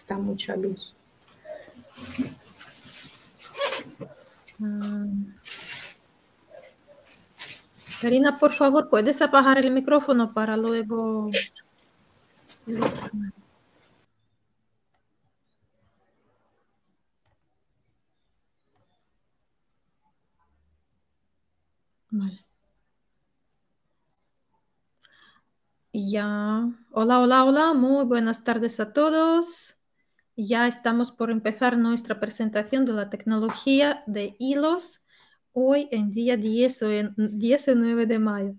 está mucha luz. Ah. Karina, por favor, ¿puedes apagar el micrófono para luego... Ya. Hola, hola, hola. Muy buenas tardes a todos ya estamos por empezar nuestra presentación de la tecnología de hilos hoy en día 10 o 19 de mayo.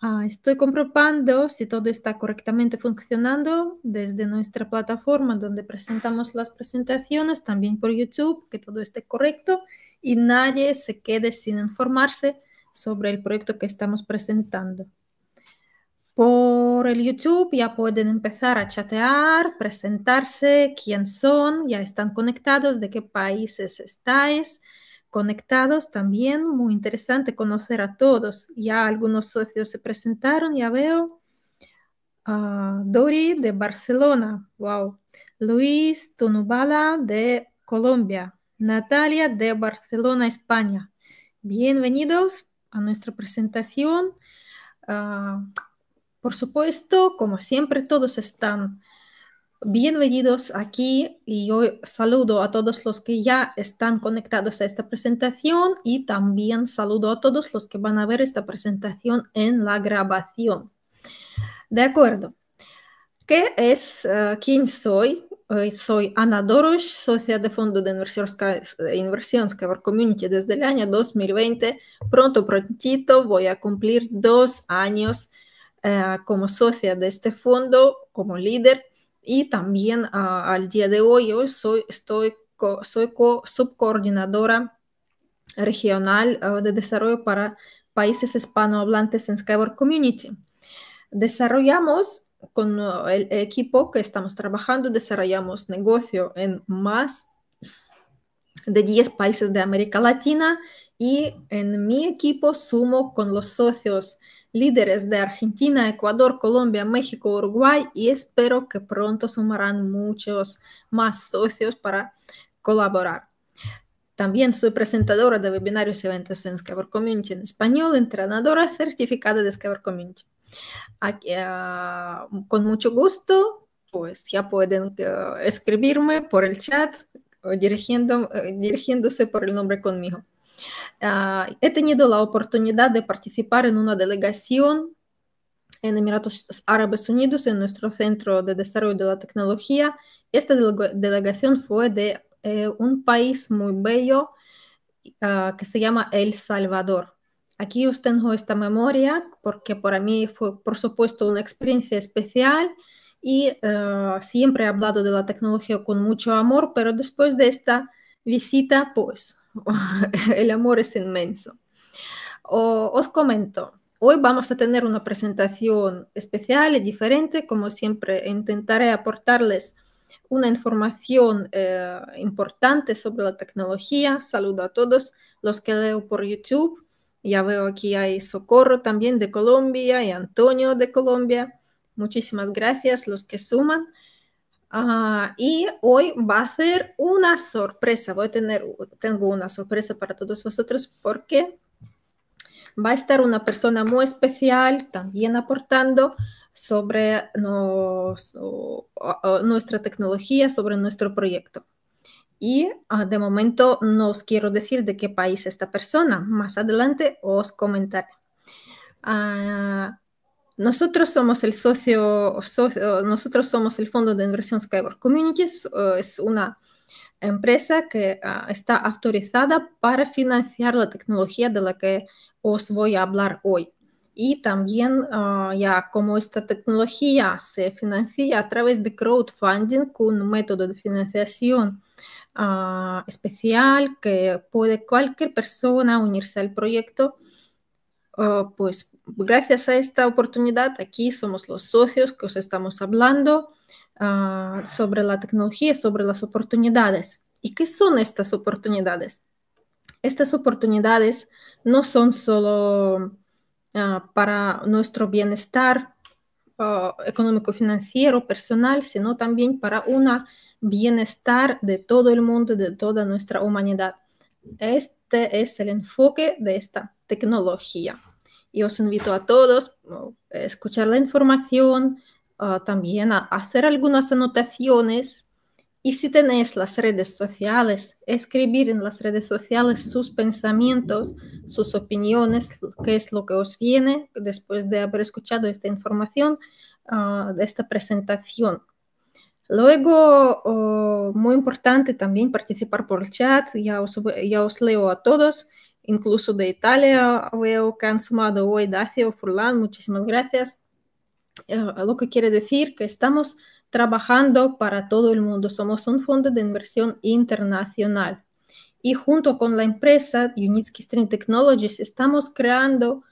Ah, estoy comprobando si todo está correctamente funcionando desde nuestra plataforma donde presentamos las presentaciones, también por YouTube, que todo esté correcto y nadie se quede sin informarse sobre el proyecto que estamos presentando. Por el YouTube ya pueden empezar a chatear, presentarse, quién son, ya están conectados, de qué países estáis conectados también. Muy interesante conocer a todos. Ya algunos socios se presentaron, ya veo. Ah, Dori de Barcelona, wow. Luis Tonubala de Colombia. Natalia de Barcelona, España. Bienvenidos a nuestra presentación. Ah, por supuesto, como siempre, todos están bienvenidos aquí y yo saludo a todos los que ya están conectados a esta presentación y también saludo a todos los que van a ver esta presentación en la grabación. De acuerdo. ¿Qué es eh, quién soy? Eh, soy Ana Dorosh, socia de Fondo de Inversión Skyward Community desde el año 2020. Pronto, prontito, voy a cumplir dos años eh, como socia de este fondo, como líder y también ah, al día de hoy, hoy soy, estoy soy subcoordinadora regional ah, de desarrollo para países hispanohablantes en Skyward Community. Desarrollamos con ah, el equipo que estamos trabajando, desarrollamos negocio en más de 10 países de América Latina y en mi equipo sumo con los socios líderes de Argentina, Ecuador, Colombia, México, Uruguay y espero que pronto sumarán muchos más socios para colaborar. También soy presentadora de webinarios y eventos en Discover Community en español, entrenadora certificada de Discover Community. Aquí, ah, con mucho gusto, pues ya pueden ah, escribirme por el chat dirigiendo, eh, dirigiéndose por el nombre conmigo. He tenido la oportunidad de participar en una delegación en Emiratos Árabes Unidos, en nuestro Centro de Desarrollo de la Tecnología. Esta delegación fue de un país muy bello que se llama El Salvador. Aquí os tengo esta memoria porque para mí fue, por supuesto, una experiencia especial y э, siempre he hablado de la tecnología con mucho amor, pero después de esta visita, pues el amor es inmenso. os comento, hoy vamos a tener una presentación especial y diferente, como siempre e intentaré aportarles una información eh, importante sobre la tecnología. Saludo a todos los que leo por YouTube. Ya veo aquí hay Socorro también de Colombia y Antonio de Colombia. Muchísimas gracias los que suman y hoy va a ser una sorpresa. Voy a tener, tengo una sorpresa para todos vosotros porque va a estar una persona muy especial también aportando sobre nuestra tecnología, sobre nuestro proyecto. Y ah, de momento no os quiero decir de qué país esta persona. Más adelante os comentaré. Ah, nosotros somos el somos el fondo de inversión Skyward Communities, es una empresa que ah, está autorizada para financiar la tecnología de la que os voy a hablar hoy. Y también ah, ya como esta tecnología se financia a través de crowdfunding, con un método de financiación ah, especial que puede cualquier persona unirse al proyecto Ah, pues gracias a esta oportunidad, aquí somos los socios que os estamos hablando ah, sobre la tecnología, sobre las oportunidades. ¿Y qué son estas oportunidades? Estas oportunidades no son solo ah, para nuestro bienestar económico-financiero, personal, sino también para un bienestar de todo el mundo, de toda nuestra humanidad. Este es el enfoque de esta tecnología. Y os invito a todos a escuchar la información, también a hacer algunas anotaciones. Y si tenéis las redes sociales, escribir en las redes sociales sus pensamientos, sus opiniones, qué es lo que os viene después de haber escuchado esta información, ah, de esta presentación. Luego, muy importante también participar por el chat, ya os, leo a todos, incluso de Italia veo que han sumado hoy Dacio, Furlan, muchísimas gracias. Eh, lo que quiere decir que estamos trabajando para todo el mundo, somos un fondo de inversión internacional. Y junto con la empresa Unitsky Stream Technologies estamos creando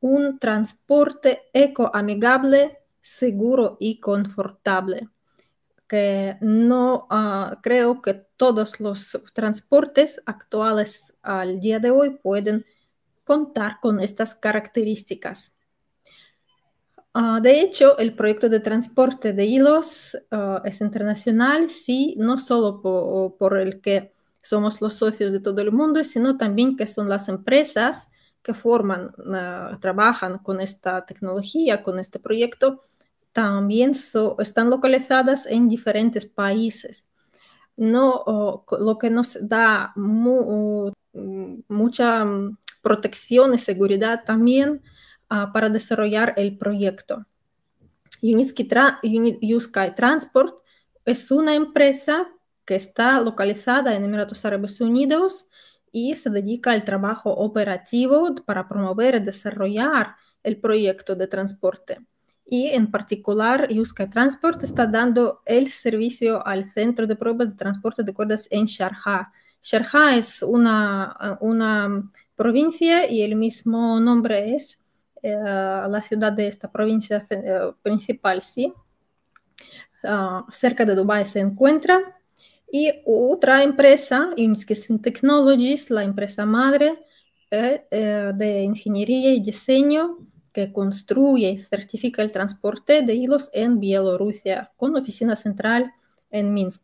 un transporte ecoamigable, seguro y confortable que no ah, creo que todos los transportes actuales al día de hoy pueden contar con estas características. Ah, de hecho, el proyecto de transporte de hilos ah, es internacional, sí, no solo por, el que somos los socios de todo el mundo, sino también que son las empresas que forman, trabajan con esta tecnología, con este proyecto, también están localizadas en diferentes países. lo que nos da mucha mm, protección y seguridad también ah, para desarrollar el proyecto. Unisky Transport es una empresa que está localizada en Emiratos Árabes Unidos y se dedica al trabajo operativo para promover y desarrollar el proyecto de transporte y en particular Yuska Transport está dando el servicio al Centro de Pruebas de Transporte de Cuerdas en Sharjah. Sharjah es una, una provincia y el mismo nombre es eh, la ciudad de esta provincia eh, principal, sí. Ah, cerca de Dubái se encuentra. Y otra empresa, Inscription Technologies, la empresa madre eh, de ingeniería y diseño, que construye y certifica el transporte de hilos en Bielorrusia, con oficina central en Minsk.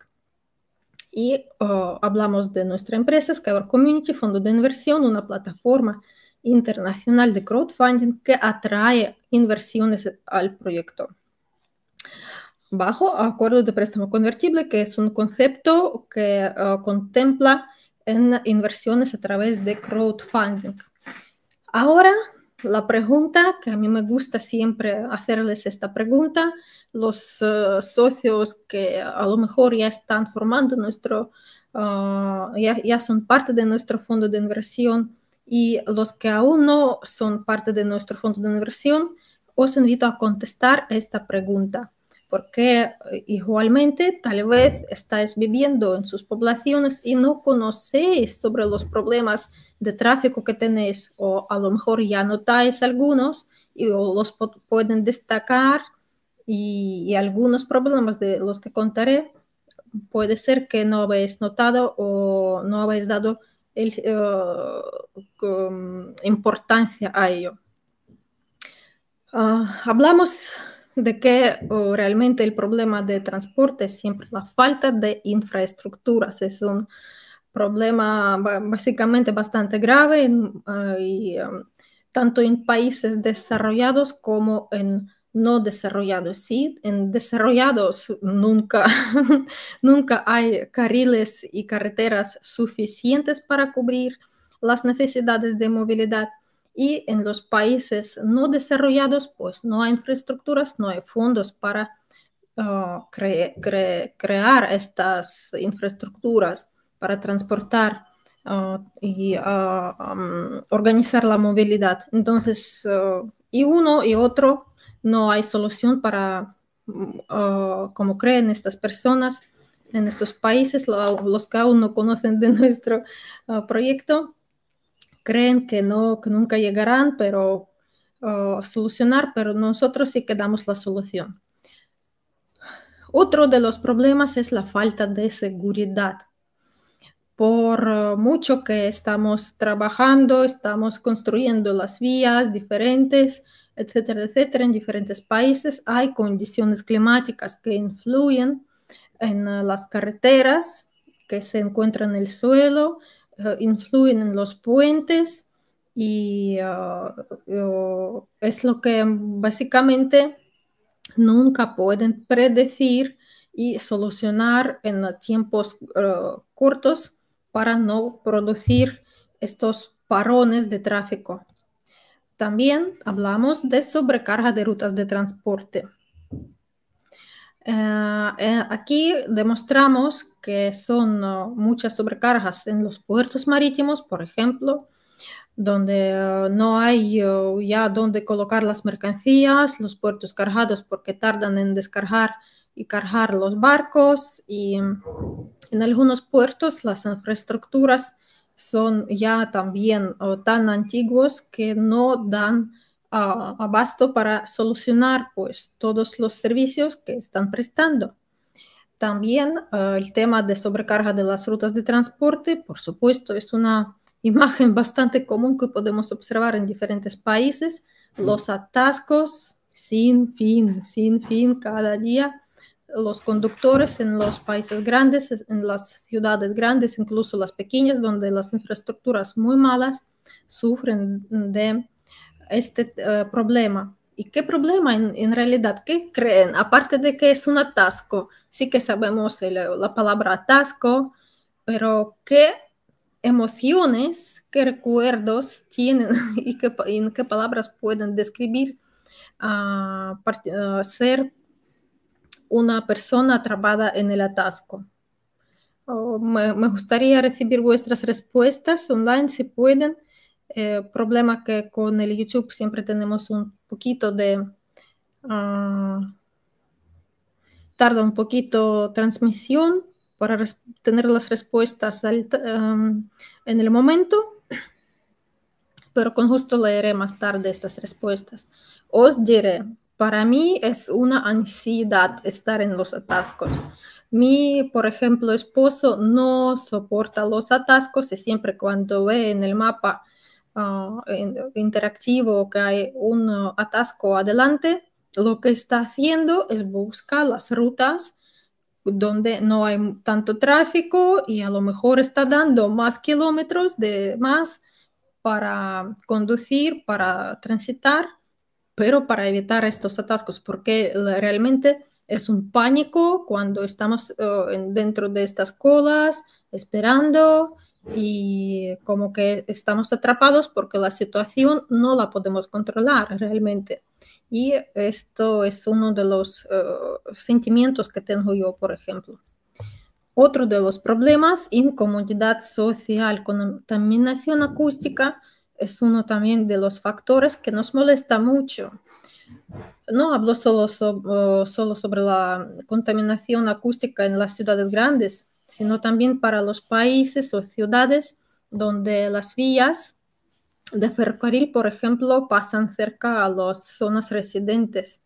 Y oh, hablamos de nuestra empresa, Skyward Community, fondo de inversión, una plataforma internacional de crowdfunding que atrae inversiones al proyecto. Bajo acuerdo de préstamo convertible, que es un concepto que oh, contempla en inversiones a través de crowdfunding. Ahora la pregunta, que a mí me gusta siempre hacerles esta pregunta, los eh, socios que a lo mejor ya están formando nuestro, ah, ya, son parte de nuestro fondo de inversión y los que aún no son parte de nuestro fondo de inversión, os invito a contestar esta pregunta porque eh, igualmente tal vez estáis viviendo en sus poblaciones y no conocéis sobre los problemas de tráfico que tenéis o a lo mejor ya notáis algunos y los pueden destacar y, algunos problemas de los que contaré puede ser que no habéis notado o no habéis dado eh, importancia a ello. Ah, hablamos de que realmente el problema de transporte es siempre la falta de infraestructuras. Es un problema básicamente bastante grave ah, um, tanto en países desarrollados como en no desarrollados. Sí, en desarrollados nunca, nunca hay carriles y carreteras suficientes para cubrir las necesidades de movilidad y en los países no desarrollados, pues no hay infraestructuras, no hay fondos para ah, crear estas infraestructuras, para transportar ah, y ah, organizar la movilidad. Entonces, y uno y otro, no hay solución para, mm, como creen estas personas, en estos países, los que aún no conocen de nuestro proyecto, creen que nunca llegarán, pero uh, solucionar, pero nosotros sí que damos la solución. Otro de los problemas es la falta de seguridad. Por uh, mucho que estamos trabajando, estamos construyendo las vías diferentes, etcétera, etcétera, en diferentes países, hay condiciones climáticas que influyen en uh, las carreteras que se encuentran en el suelo, eh, influyen en los puentes y ah, eh, es lo que básicamente nunca pueden predecir y solucionar en tiempos eh, cortos para no producir estos parones de tráfico. También hablamos de sobrecarga de rutas de transporte. Ah, eh, aquí demostramos que son muchas sobrecargas en los puertos marítimos, por ejemplo, donde ah, no hay ah, ya dónde colocar las mercancías, los puertos cargados porque tardan en descargar y cargar los barcos y mm, en algunos puertos las infraestructuras son ya también tan antiguos que no dan abasto para solucionar pues todos los servicios que están prestando. También ah, el tema de sobrecarga de las rutas de transporte, por supuesto, es una imagen bastante común que podemos observar en diferentes países. Los atascos sin fin, sin fin cada día. Los conductores en los países grandes, en las ciudades grandes, incluso las pequeñas, donde las infraestructuras muy malas, sufren de este eh, problema. ¿Y qué problema en, realidad? ¿Qué creen? Aparte de que es un atasco, sí que sabemos la palabra atasco, pero ¿qué emociones, qué recuerdos tienen y, qué, en qué palabras pueden describir ah, ah, ser una persona atrapada en el atasco? Oh, me gustaría recibir vuestras respuestas online si pueden. Eh, problema que con el YouTube siempre tenemos un poquito de... Ah, tarda un poquito transmisión para tener las respuestas en el momento, pero con gusto leeré más tarde estas respuestas. Os diré, para mí es una ansiedad estar en los atascos. Mi, por ejemplo, esposo no soporta los atascos y siempre cuando ve en el mapa Ah, interactivo, que hay un atasco adelante, lo que está haciendo es buscar las rutas donde no hay tanto tráfico y a lo mejor está dando más kilómetros de más para conducir, para transitar, pero para evitar estos atascos, porque realmente es un pánico cuando estamos ah, dentro de estas colas, esperando, y como que estamos atrapados porque la situación no la podemos controlar realmente. Y esto es uno de los eh, sentimientos que tengo yo, por ejemplo. Otro de los problemas, incomodidad social, contaminación acústica, es uno también de los factores que nos molesta mucho. No hablo solo, solo sobre la contaminación acústica en las ciudades grandes, sino también para los países o ciudades donde las vías de ferrocarril, por ejemplo, pasan cerca a las zonas residentes.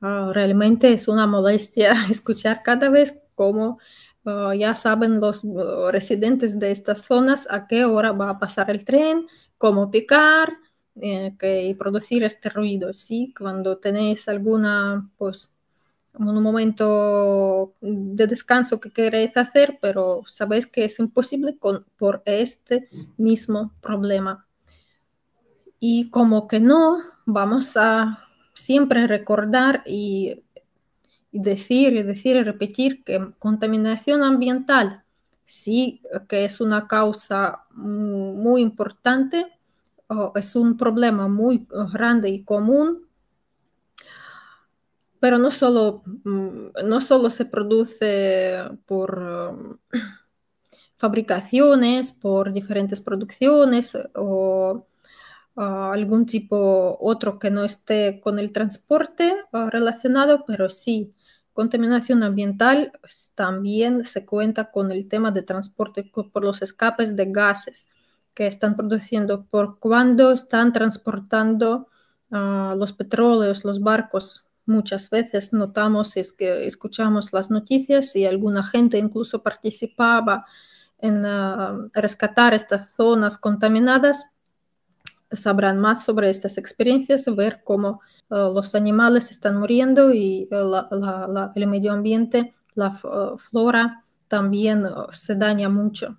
Ah, realmente es una molestia escuchar cada vez cómo ah, ya saben los ah, residentes de estas zonas a qué hora va a pasar el tren, cómo picar eh, y producir este ruido. ¿sí? Cuando tenéis alguna pues, un momento de descanso que queréis hacer, pero sabéis que es imposible por este mismo problema. Y como que no, vamos a siempre recordar y, y decir y decir y repetir que contaminación ambiental sí que es una causa muy importante, es un problema muy grande y común pero no solo, mm, no solo se produce por um, fabricaciones, por diferentes producciones o ah, algún tipo otro que no esté con el transporte ah, relacionado, pero sí, contaminación ambiental pues, también se cuenta con el tema de transporte por los escapes de gases que están produciendo por cuando están transportando ah, los petróleos, los barcos Muchas veces notamos es que escuchamos las noticias y alguna gente incluso participaba en ah, rescatar estas zonas contaminadas. Sabrán más sobre estas experiencias, ver cómo ah, los animales están muriendo y ah, el medio ambiente, la flora también se daña mucho.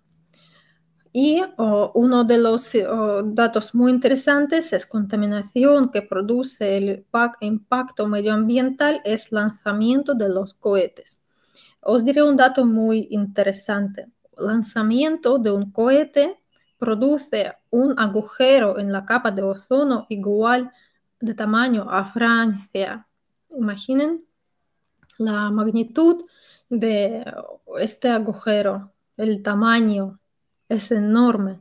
Y oh, uno de los oh, datos muy interesantes es contaminación que produce el impacto medioambiental es lanzamiento de los cohetes. Os diré un dato muy interesante. Lanzamiento de un cohete produce un agujero en la capa de ozono igual de tamaño a Francia. Imaginen la magnitud de este agujero, el tamaño es enorme.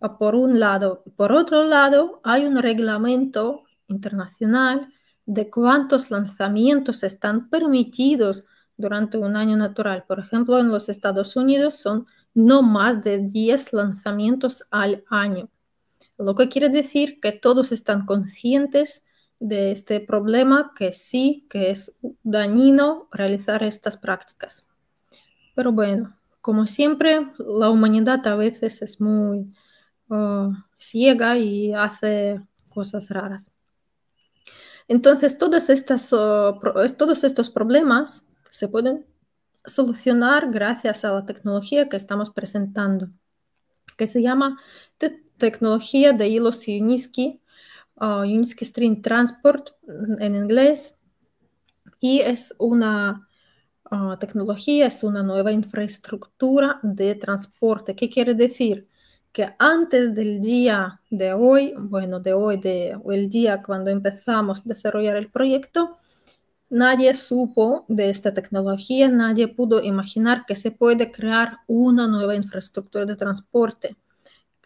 Ah, por un lado. Por otro lado, hay un reglamento internacional de cuántos lanzamientos están permitidos durante un año natural. Por ejemplo, en los Estados Unidos son no más de 10 lanzamientos al año, lo que quiere decir que todos están conscientes de este problema, que sí, que es dañino realizar estas prácticas. Pero bueno, como siempre, la humanidad a veces es muy eh, ciega y hace cosas raras. Entonces, eh, eh, todos estos problemas se pueden solucionar gracias a la tecnología que estamos presentando, que se llama tecnología de hilos y uh, Yuniski String Transport en inglés, y es una Ah, tecnología es una nueva infraestructura de transporte. ¿Qué quiere decir? Que antes del día de hoy, bueno, de hoy, el día cuando empezamos a desarrollar el proyecto, nadie supo de esta tecnología, nadie pudo imaginar que se puede crear una nueva infraestructura de transporte.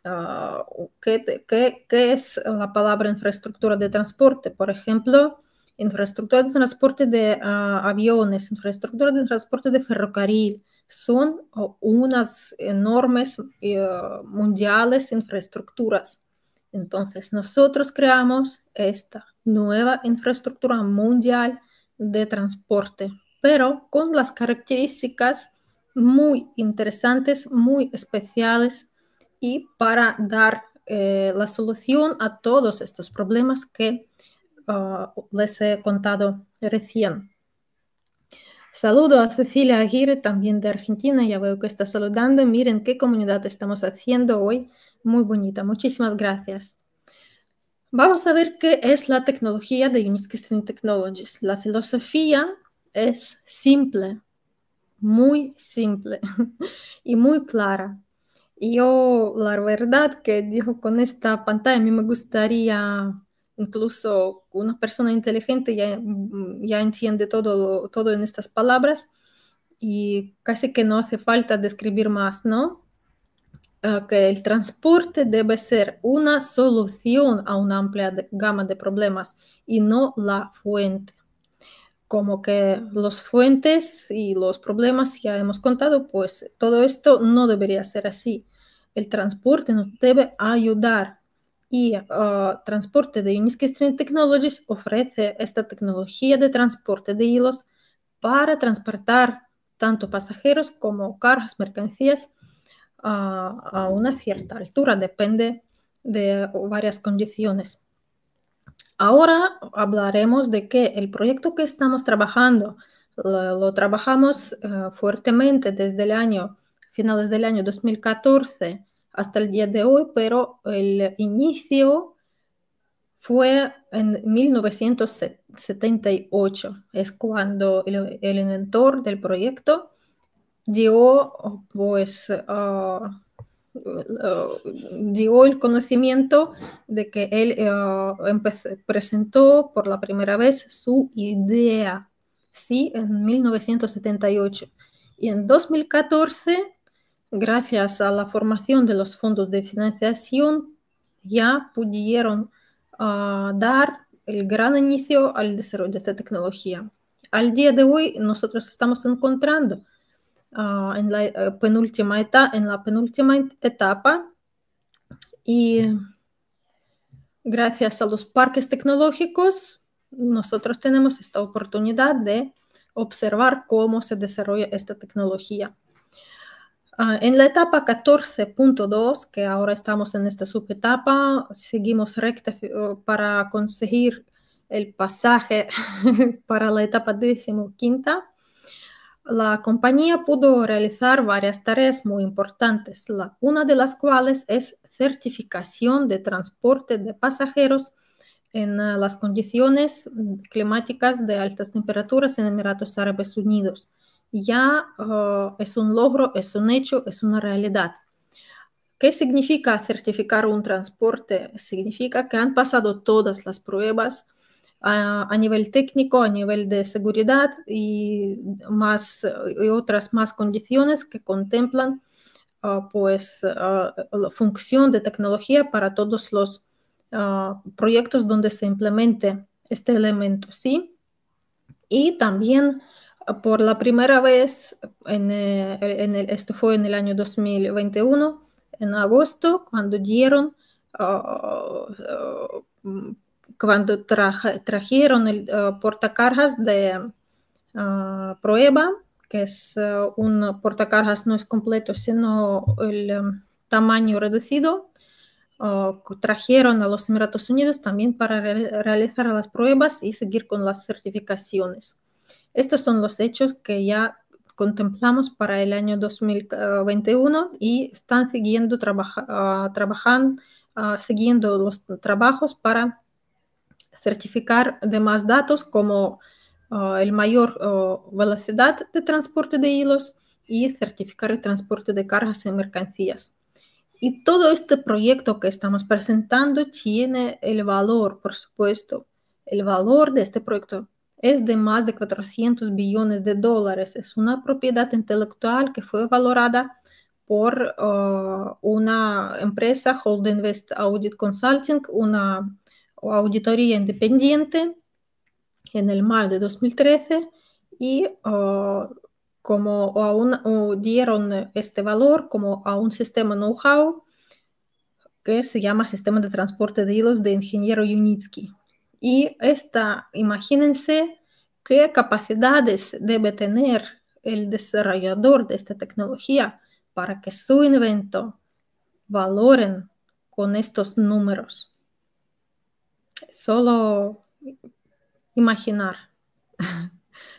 Ah, qué es la palabra infraestructura de transporte? Por ejemplo, infraestructura de transporte de ah, aviones, infraestructura de transporte de ferrocarril, son oh, unas enormes eh, mundiales infraestructuras. Entonces, nosotros creamos esta nueva infraestructura mundial de transporte, pero con las características muy interesantes, muy especiales y para dar eh, la solución a todos estos problemas que les he contado recién. Saludo a Cecilia Aguirre, también de Argentina. Ya veo que está saludando. Miren qué comunidad estamos haciendo hoy. Muy bonita. Muchísimas gracias. Vamos a ver qué es la tecnología de Unix Technologies. La filosofía es simple, muy simple y muy clara. Yo, la verdad, que digo, con esta pantalla a mí me gustaría incluso una persona inteligente ya, mm, ya entiende todo, todo en estas palabras y casi que no hace falta describir más, ¿no? Ah, que el transporte debe ser una solución a una amplia gama de problemas y no la fuente. Como que los fuentes y los problemas ya hemos contado, pues todo esto no debería ser así. El transporte nos debe ayudar y ah, transporte de Uniskestrin Technologies ofrece esta tecnología de transporte de hilos para transportar tanto pasajeros como cargas, mercancías ah, a una cierta altura, depende de varias condiciones. Ahora hablaremos de que el proyecto que estamos trabajando lo, trabajamos ah, fuertemente desde el año, finales del año 2014 hasta el día de hoy, pero el inicio fue en 1978. Es cuando el, inventor del proyecto dio, pues, ah, ah, el conocimiento de que él ah, presentó por la primera vez su idea, sí, en 1978. Y en 2014 gracias a la formación de los fondos de financiación, ya pudieron ah, dar el gran inicio al desarrollo de esta tecnología. Al día de hoy nosotros estamos encontrando ah, en, la, eh, penúltima en la penúltima etapa y gracias a los parques tecnológicos nosotros tenemos esta oportunidad de observar cómo se desarrolla esta tecnología. Ah, en la etapa 14.2, que ahora estamos en esta subetapa, seguimos recta eh, para conseguir el pasaje para la etapa 15. La compañía pudo realizar varias tareas muy importantes, una de las cuales es certificación de transporte de pasajeros en eh, las condiciones climáticas de altas temperaturas en Emiratos Árabes Unidos ya э, es un logro, es un hecho, es una realidad. ¿Qué significa certificar un transporte? Significa que han pasado todas las pruebas ah, a nivel técnico, a nivel de seguridad y, más, y otras más condiciones que contemplan ah, pues, ah, la función de tecnología para todos los proyectos donde se implemente este elemento, ¿sí? Y también por la primera vez, en, eh, esto fue en el año 2021, en agosto, cuando dieron, ah, ah, cuando trajeron el portacarjas ah, portacargas de prueba, que es un portacargas no es completo, sino el um, tamaño reducido. trajeron a los Emiratos Unidos también para realizar las pruebas y seguir con las certificaciones. Estos son los hechos que ya contemplamos para el año 2021 y están siguiendo, ah, ah, siguiendo los trabajos para certificar demás datos como ah, el mayor velocidad de transporte de hilos y certificar el transporte de cargas y mercancías. Y todo este proyecto que estamos presentando tiene el valor, por supuesto, el valor de este proyecto es de más de 400 billones de dólares. Es una propiedad intelectual que fue valorada por uh, una empresa, Hold Invest Audit Consulting, una auditoría independiente en el mayo de 2013 y uh, como uh, dieron este valor como a un sistema know-how que se llama Sistema de Transporte de Hilos de Ingeniero Yunitsky. Y esta, imagínense qué capacidades debe tener el desarrollador de esta tecnología para que su invento valoren con estos números. Solo imaginar.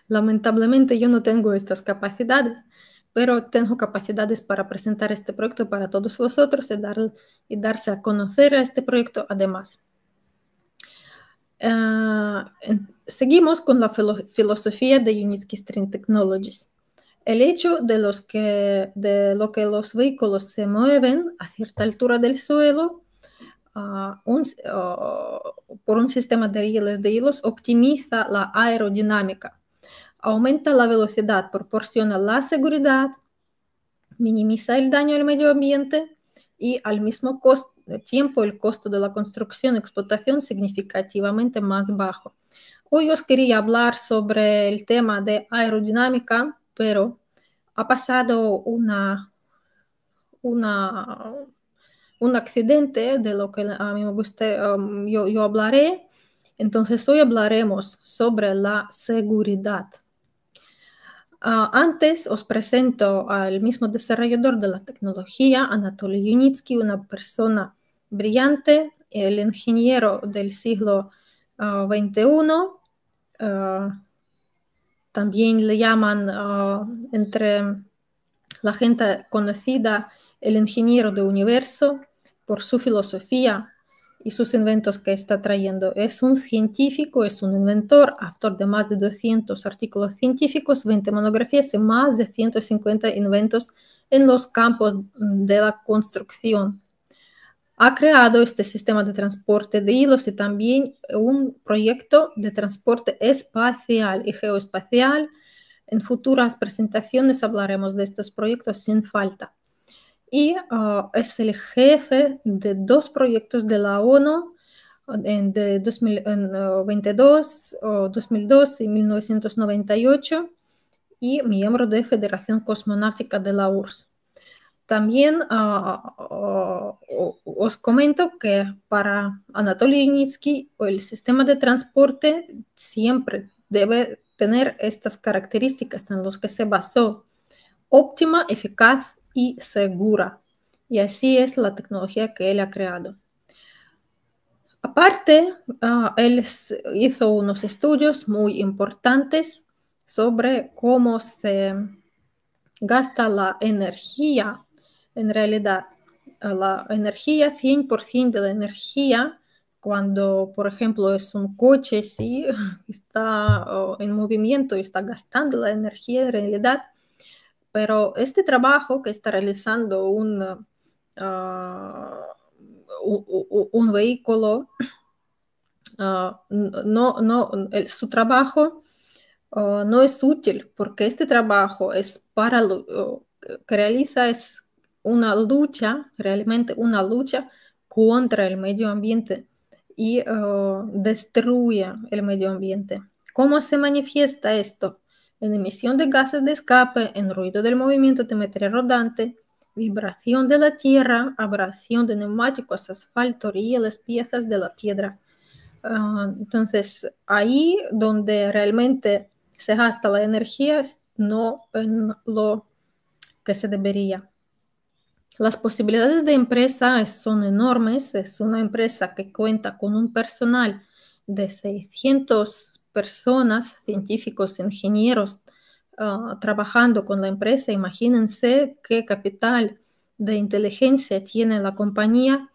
Lamentablemente yo no tengo estas capacidades, pero tengo capacidades para presentar este proyecto para todos vosotros y, dar, y darse a conocer a este proyecto además. Ah, seguimos con la filosofía de Unitsky String Technologies. El hecho de, los que, de lo que los vehículos se mueven a cierta altura del suelo ah, por un sistema de de hilos optimiza la aerodinámica, aumenta la velocidad, proporciona la seguridad, minimiza el daño al medio ambiente y al mismo costo el tiempo el costo de la construcción y explotación significativamente más bajo. Hoy os quería hablar sobre el tema de aerodinámica, pero ha pasado una, una, un accidente de lo que a mí me gusta, um, yo hablaré. Entonces hoy hablaremos sobre la seguridad. Ah, antes os presento al mismo desarrollador de la tecnología, Anatoly Yunitsky, una persona brillante, el ingeniero del siglo XXI. Ah, ah, también le llaman entre la gente conocida el ingeniero del universo por su filosofía y sus inventos que está trayendo. Es un científico, es un inventor, autor de más de 200 artículos científicos, 20 monografías y más de 150 inventos en los campos de la construcción. Ha creado este sistema de transporte de hilos y también un proyecto de transporte espacial y geoespacial. En futuras presentaciones hablaremos de estos proyectos sin falta y ah, es el jefe de dos proyectos de la ONU de 2022, ah, y 1998 y miembro de Federación Cosmonáutica de la URSS. También ah, os comento que para Anatoly Initsky el sistema de transporte siempre debe tener estas características en las que se basó óptima, eficaz y segura. Y así es la tecnología que él ha creado. Aparte, ah, él hizo unos estudios muy importantes sobre cómo se gasta la energía en realidad. La energía, 100% de la energía, cuando, por ejemplo, es un coche, si está en movimiento y está gastando la energía, en realidad pero este trabajo que está realizando un, ah, un, vehículo, ah, no, no, su trabajo ah, no es útil porque este trabajo es para lo que realiza es una lucha, realmente una lucha contra el medio ambiente y destruye el medio ambiente. ¿Cómo se manifiesta esto? en emisión de gases de escape, en ruido del movimiento de materia rodante, vibración de la tierra, abrasión de neumáticos, asfalto, rieles, piezas de la piedra. Ah, entonces, ahí donde realmente se gasta la energía, no en lo que se debería. Las posibilidades de empresa son enormes. Es una empresa que cuenta con un personal de 600 personas, científicos, ingenieros, ah, trabajando con la empresa, imagínense qué capital de inteligencia tiene la compañía,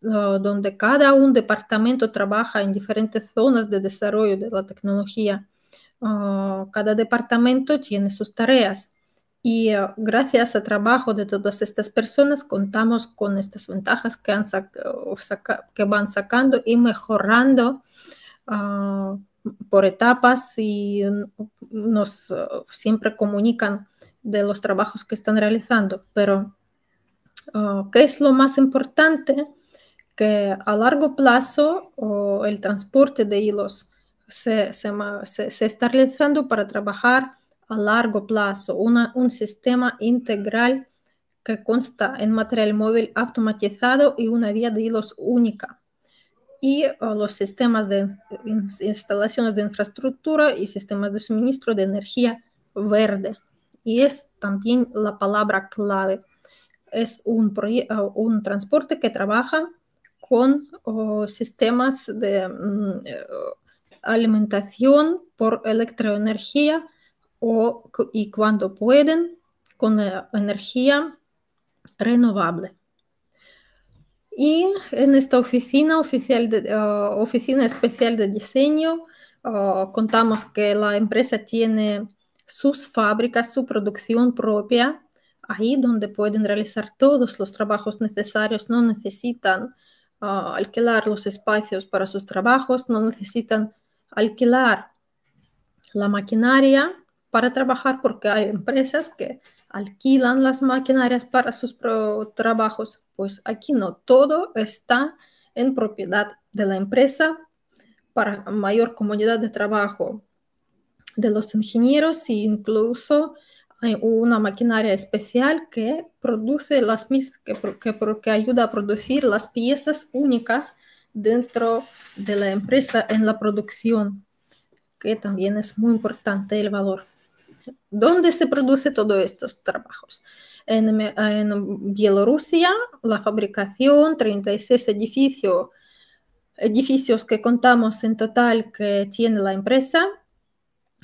donde cada un departamento trabaja en diferentes zonas de desarrollo de la tecnología. Ah, cada departamento tiene sus tareas y ah, gracias al trabajo de todas estas personas contamos con estas ventajas que, han que van sacando y mejorando por etapas y mm, nos uh, siempre comunican de los trabajos que están realizando. Pero, uh, ¿qué es lo más importante? Que a largo plazo el transporte de hilos se, está realizando para trabajar a largo plazo, un sistema integral que consta en material móvil automatizado y una vía de hilos única y los sistemas de instalaciones de infraestructura y sistemas de suministro de energía verde. Y es también la palabra clave. Es un, un transporte que trabaja con sistemas de mm, alimentación por electroenergía y cuando pueden con energía renovable. Y en esta oficina, oficina especial de diseño, contamos que la empresa tiene sus fábricas, su producción propia, ahí donde pueden realizar todos los trabajos necesarios, no necesitan ah, alquilar los espacios para sus trabajos, no necesitan alquilar la maquinaria, para trabajar porque hay empresas que alquilan las maquinarias para sus trabajos. Pues aquí no, todo está en propiedad de la empresa para mayor comodidad de trabajo de los ingenieros e incluso hay una maquinaria especial que produce las mismas, que ayuda a producir las piezas únicas dentro de la empresa en la producción, que también es muy importante el valor. ¿Dónde se produce todos estos trabajos? En, Bielorrusia, la fabricación, 36 edificios, edificios que contamos en total que tiene la empresa.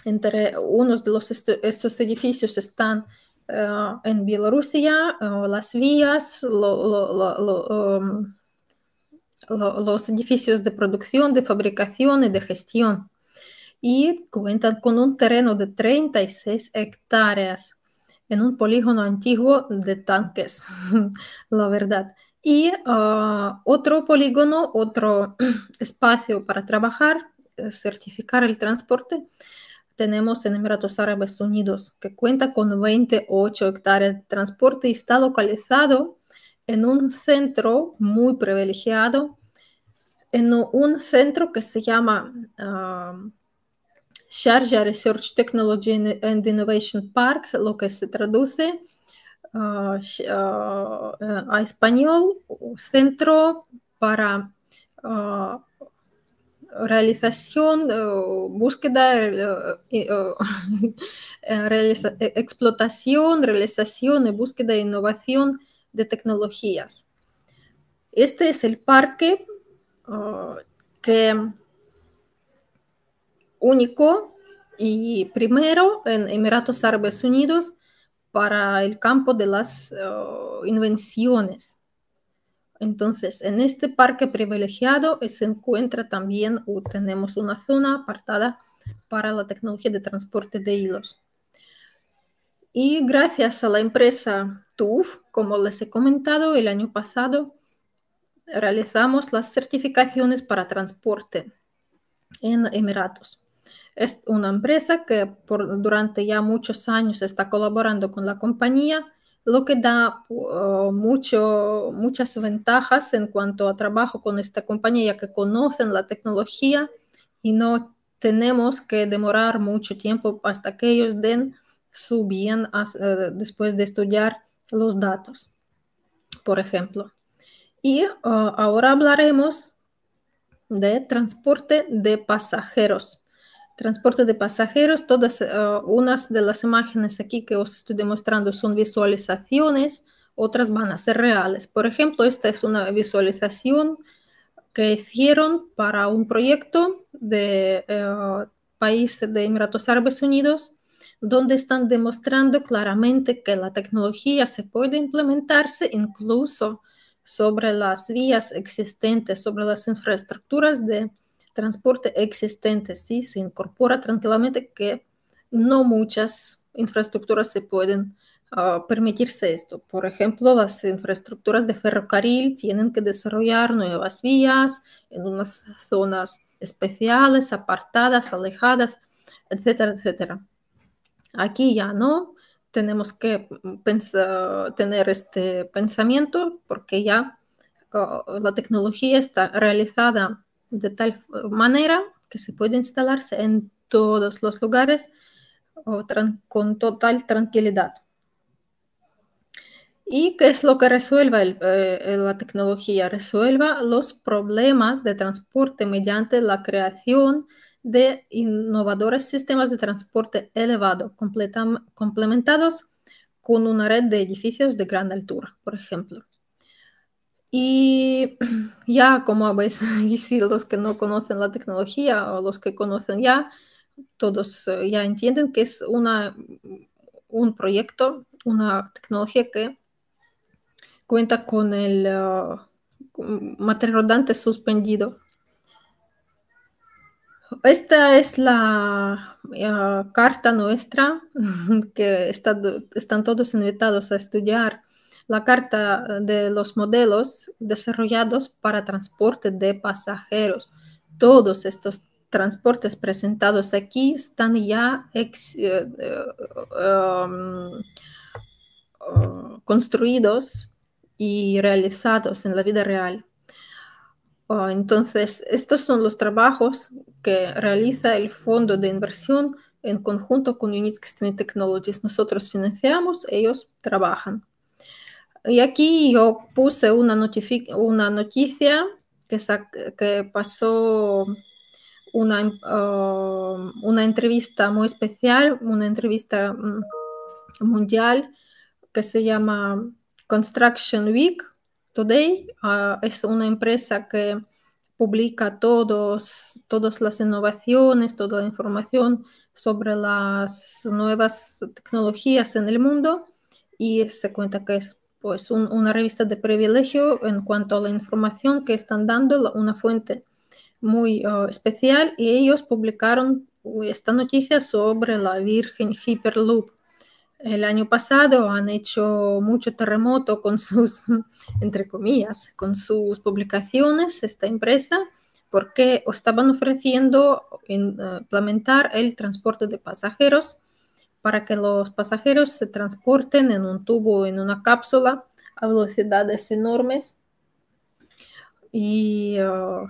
Entre unos de los estos edificios están eh, en Bielorrusia, eh, las vías, um, los edificios de producción, de fabricación y de gestión y cuentan con un terreno de 36 hectáreas en un polígono antiguo de tanques, la verdad. Y ah, otro polígono, otro espacio para trabajar, eh, certificar el transporte, tenemos en Emiratos Árabes Unidos, que cuenta con 28 hectáreas de transporte y está localizado en un centro muy privilegiado, en un centro que se llama ah, Sharjah Research Technology and Innovation Park, lo que se traduce ah, ah, a español, Centro para ah, realización, búsqueda, eh, eh, e, explotación, realización y búsqueda de innovación de tecnologías. Este es el parque que único y primero en Emiratos Árabes Unidos para el campo de las eh, invenciones. Entonces, en este parque privilegiado eh, se encuentra también, tenemos una zona apartada para la tecnología de transporte de hilos. Y gracias a la empresa TUF, como les he comentado, el año pasado realizamos las certificaciones para transporte en Emiratos. Es una empresa que durante ya muchos años está colaborando con la compañía, lo que da uh, mucho, muchas ventajas en cuanto a trabajo con esta compañía, ya que conocen la tecnología y no tenemos que demorar mucho tiempo hasta que ellos den su bien eh, después de estudiar los datos, por ejemplo. Y uh, ahora hablaremos de transporte de pasajeros. Transporte de pasajeros, todas eh, unas de las imágenes aquí que os estoy demostrando son visualizaciones, otras van a ser reales. Por ejemplo, esta es una visualización que hicieron para un proyecto de eh, país de Emiratos Árabes Unidos, donde están demostrando claramente que la tecnología se puede implementarse incluso sobre las vías existentes, sobre las infraestructuras de transporte existente, sí, se incorpora tranquilamente que no muchas infraestructuras se pueden ah, permitirse esto. Por ejemplo, las infraestructuras de ferrocarril tienen que desarrollar nuevas vías en unas zonas especiales, apartadas, alejadas, etcétera, etcétera. Aquí ya no tenemos que mm, ah, tener este pensamiento porque ya ah, la tecnología está realizada de tal manera que se puede instalarse en todos los lugares con total tranquilidad. ¿Y qué es lo que resuelve eh, la tecnología? Resuelva los problemas de transporte mediante la creación de innovadores sistemas de transporte elevado, complementados con una red de edificios de gran altura, por ejemplo. Y ya, como habéis dicho, los que no conocen la tecnología o los que conocen ya, todos eh, ya entienden que es una, un proyecto, una tecnología que cuenta con el ah, material rodante suspendido. Esta es la ah, carta nuestra, que están todos invitados a estudiar la carta eh, de los modelos desarrollados para transporte de pasajeros. Todos estos transportes presentados aquí están ya eh, eh, um, uh, construidos y realizados en la vida real. Ah, entonces, estos son los trabajos que realiza el fondo de inversión en conjunto con Unitsky Technologies. Nosotros financiamos, ellos trabajan. Y aquí yo puse una, una noticia que, que pasó una, em, oh, una, entrevista muy especial, una entrevista mm, mundial que se llama Construction Week Today. Ah, es una empresa que publica todos, todas las innovaciones, toda la información sobre las nuevas tecnologías en el mundo y se cuenta que es pues una revista de privilegio en cuanto a la información que están dando, una fuente muy ah, especial, y ellos publicaron esta noticia sobre la Virgen Hyperloop. El año pasado han hecho mucho terremoto con sus, entre comillas, con sus publicaciones, esta empresa, porque estaban ofreciendo implementar eh, el transporte de pasajeros para que los pasajeros se transporten en un tubo en una cápsula a velocidades enormes. Y uh,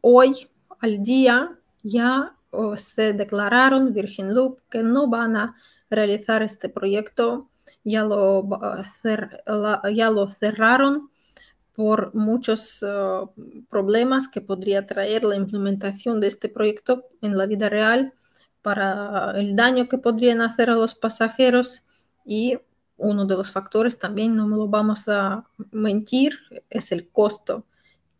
hoy al día ya uh, se declararon Virgin Loop que no van a realizar este proyecto, ya lo, uh, ya lo cerraron por muchos problemas que podría traer la implementación de este proyecto en la vida real para el daño que podrían hacer a los pasajeros y uno de los factores también, no lo vamos a mentir, es el costo.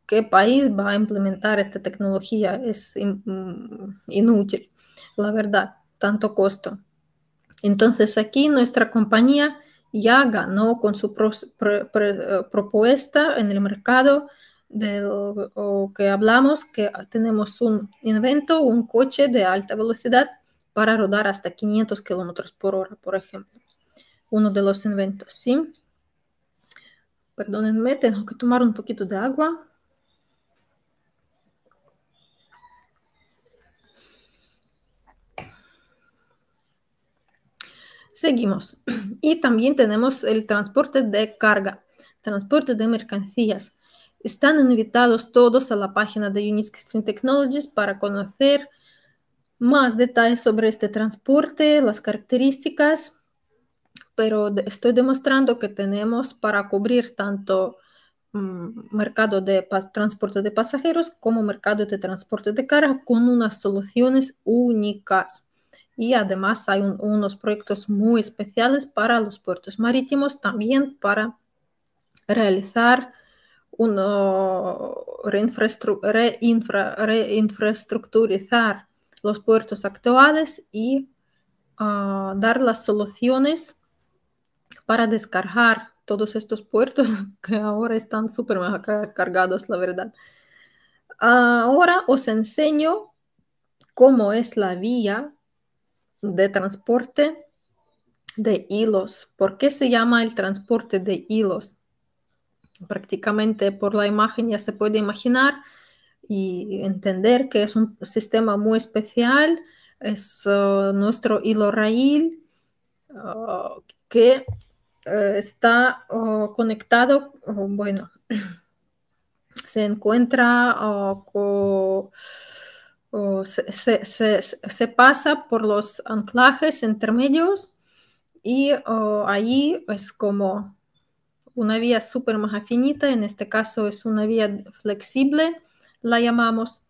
¿Qué país va a implementar esta tecnología? Es mm, inútil, la verdad, tanto costo. Entonces aquí nuestra compañía ya ganó con su eh, propuesta en el mercado de lo que hablamos, que tenemos un invento, un coche de alta velocidad para rodar hasta 500 kilómetros por hora, por ejemplo. Uno de los inventos, ¿sí? Perdónenme, tengo que tomar un poquito de agua. Seguimos. Y también tenemos el transporte de carga, transporte de mercancías. Están invitados todos a la página de Unix Technologies para conocer más detalles sobre este transporte, las características, pero estoy demostrando que tenemos para cubrir tanto mm, mercado de transporte de pasajeros como mercado de transporte de carga con unas soluciones únicas. Y además hay unos proyectos muy especiales para los puertos marítimos, también para realizar reinfraestructurizar los puertos actuales y ah, dar las soluciones para descargar todos estos puertos que ahora están súper cargados, la verdad. Ahora os enseño cómo es la vía de transporte de hilos. ¿Por qué se llama el transporte de hilos? prácticamente por la imagen ya se puede imaginar y entender que es un sistema muy especial, es eh, nuestro hilo raíl eh, que eh, está conectado, bueno, se encuentra o Se, se, pasa por los anclajes intermedios y allí es como una vía super más finita, en este caso es una vía flexible, la llamamos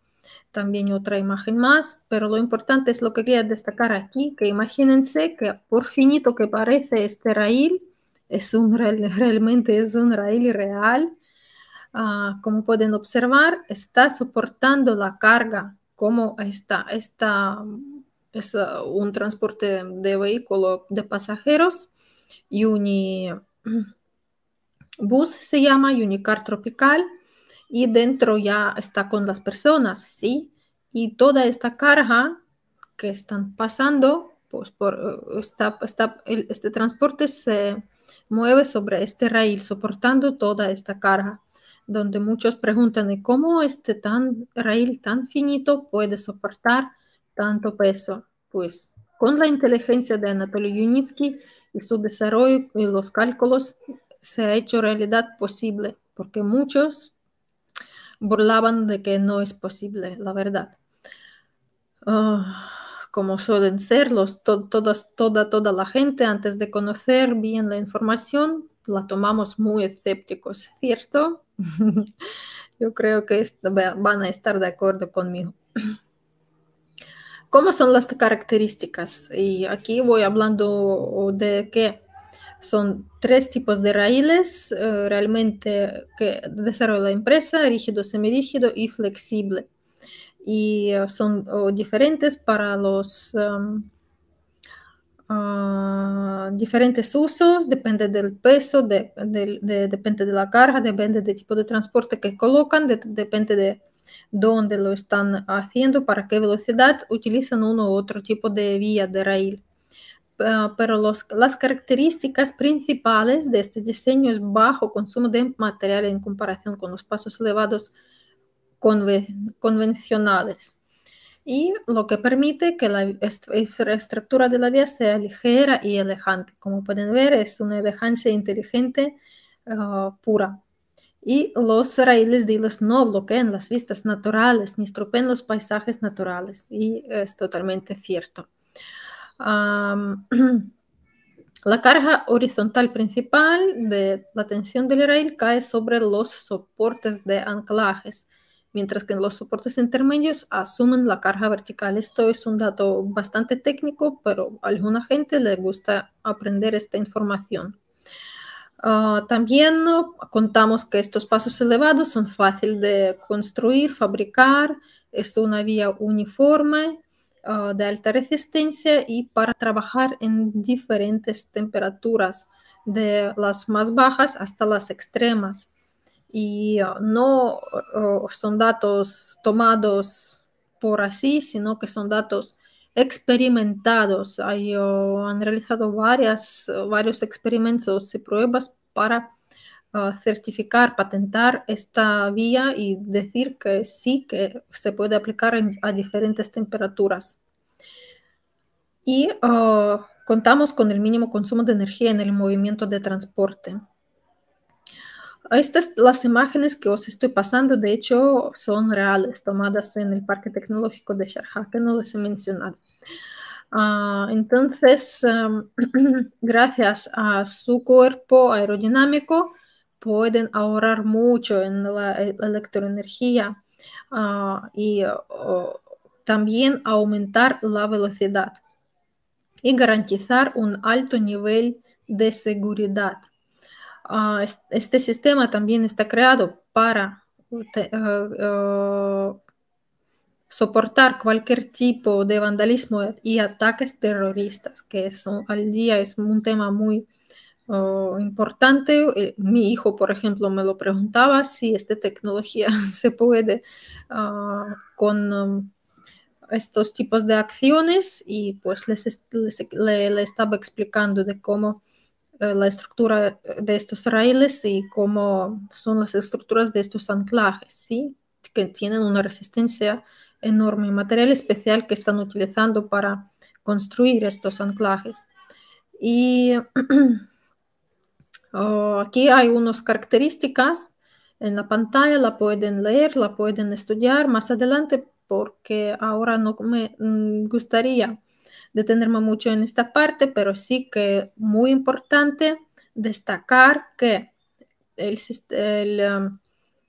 también otra imagen más, pero lo importante es lo que quería destacar aquí, que imagínense que por finito que parece este rail, es un realmente es un rail real, ah, como pueden observar, está soportando la carga como está, está es ah, un transporte de vehículo de pasajeros y un bus se llama Unicar Tropical y dentro ya está con las personas, ¿sí? Y toda esta carga que están pasando, pues por está, está, este transporte se mueve sobre este rail, soportando toda esta carga, donde muchos preguntan cómo este tan, rail tan finito puede soportar tanto peso. Pues con la inteligencia de Anatoly Yunitsky y su desarrollo y los cálculos se ha hecho realidad posible, porque muchos burlaban de que no es posible, la verdad. Ah, como suelen ser todas, toda, toda la gente, antes de conocer bien la información, la tomamos muy escépticos, ¿cierto? Yo creo que van a estar de acuerdo conmigo. ¿Cómo son las características? Y aquí voy hablando de que son tres tipos de raíles eh, realmente que desarrolla la empresa, rígido, semirígido y flexible. Y eh, son diferentes para los em, ah, diferentes usos, depende del peso, de, depende de la carga, depende del tipo de transporte que colocan, depende de dónde lo están haciendo, para qué velocidad utilizan uno u otro tipo de vía de raíl. Ah, pero las características principales de este diseño es bajo consumo de material en comparación con los pasos elevados convencionales y lo que permite que la infraestructura de la vía sea ligera y elegante. Como pueden ver, es una elegancia inteligente ah, pura. Y los raíles de hilos no bloquean las vistas naturales ni estropean los paisajes naturales. Y es totalmente cierto. la carga horizontal principal de la tensión del rail cae sobre los soportes de anclajes, mientras que los soportes intermedios asumen la carga vertical. Esto es un dato bastante técnico, pero a alguna gente le gusta aprender esta información. Ah, también contamos que estos pasos elevados son fáciles de construir, fabricar, es una vía uniforme Ah, de alta resistencia y para trabajar en diferentes temperaturas, de las más bajas hasta las extremas. Y ah, no son datos tomados por así, sino que son datos experimentados. Hay, ah, han realizado varias, varios experimentos y pruebas para certificar, patentar esta vía y decir que sí, que se puede aplicar a diferentes temperaturas. Y ah, contamos con el mínimo consumo de energía en el movimiento de transporte. Estas las imágenes que os estoy pasando, de hecho, son reales, tomadas en el Parque Tecnológico de Sharjah, que no les he mencionado. Ah, entonces, em, gracias a su cuerpo aerodinámico, pueden ahorrar mucho en la e, electroenergía ah, y también aumentar la velocidad y garantizar un alto nivel de seguridad. Ah, este sistema también está creado para ah, soportar cualquier tipo de vandalismo y ataques terroristas, que son al día es un tema muy Oh, importante. Eh, mi hijo, por ejemplo, me lo preguntaba si esta tecnología se puede ah, con um, estos tipos de acciones y pues les, le, estaba explicando de cómo eh, la estructura eh, de estos raíles y cómo son las estructuras de estos anclajes, ¿sí? que tienen una resistencia enorme, material especial que están utilizando para construir estos anclajes. Y Ah, aquí hay unas características en la pantalla, la pueden leer, la pueden estudiar más adelante porque ahora no me mm, gustaría detenerme mucho en esta parte, pero sí que es muy importante destacar que um,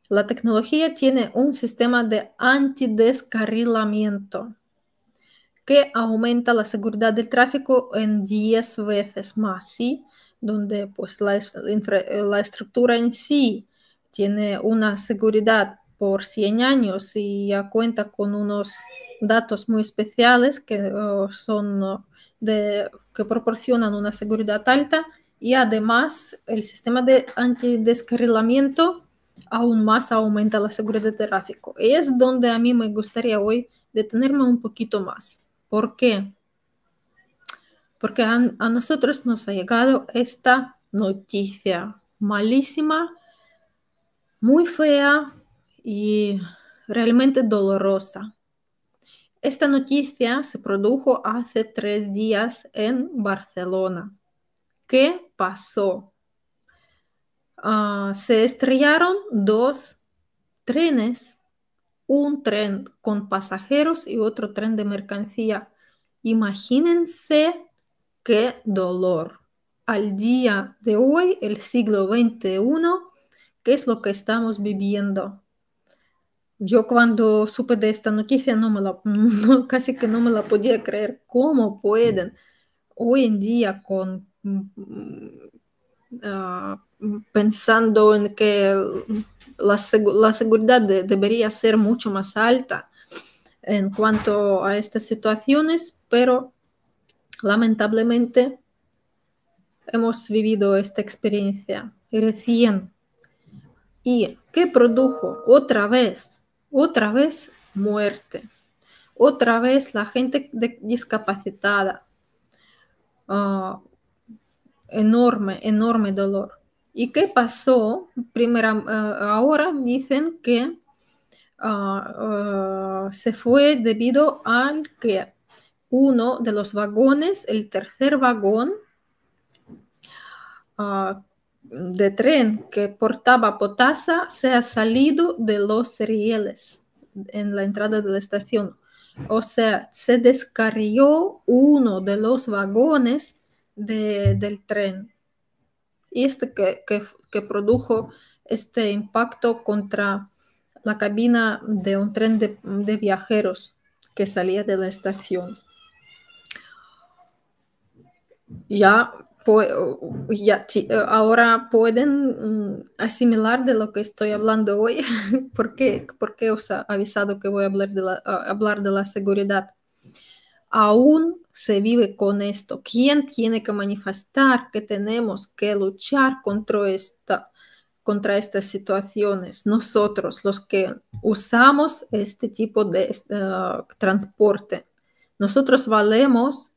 la tecnología tiene un sistema de antidescarrilamiento que aumenta la seguridad del tráfico en 10 veces más, donde pues la, eh, la estructura en sí tiene una seguridad por 100 años y ya cuenta con unos datos muy especiales que oh, son oh, de, que proporcionan una seguridad alta y además el sistema de antidescarrilamiento aún más aumenta la seguridad de tráfico. es donde a mí me gustaría hoy detenerme un poquito más. ¿Por qué? porque a, nosotros nos ha llegado esta noticia malísima, muy fea y realmente dolorosa. Esta noticia se produjo hace tres días en Barcelona. ¿Qué pasó? Ah, se estrellaron dos trenes, un tren con pasajeros y otro tren de mercancía. Imagínense qué dolor. Al día de hoy, el siglo XXI, ¿qué es lo que estamos viviendo? Yo cuando supe de esta noticia no me la, casi que no me la podía creer. ¿Cómo pueden hoy en día con mm, ah, pensando en que la, seguridad debería ser mucho más alta en cuanto a estas situaciones, pero Lamentablemente hemos vivido esta experiencia recién y ¿qué produjo otra vez, otra vez muerte, otra vez la gente discapacitada, ah, enorme, enorme dolor. ¿Y qué pasó? Primera, ah, ahora dicen que ah, se fue debido al que uno de los vagones, el tercer vagón ah, de tren que portaba potasa, se ha salido de los rieles en la entrada de la estación. O sea, se descarrió uno de los vagones del tren. Y este que, produjo este impacto contra la cabina de un tren de viajeros que salía de la estación ya, ahora pueden mm, asimilar de lo que estoy hablando hoy, porque ¿Por os ha avisado que voy a hablar de, la, hablar de la seguridad. Aún se vive con esto. ¿Quién tiene que manifestar que tenemos que luchar contra, esta, contra estas situaciones? Nosotros, los que usamos este tipo de eh, transporte. Nosotros valemos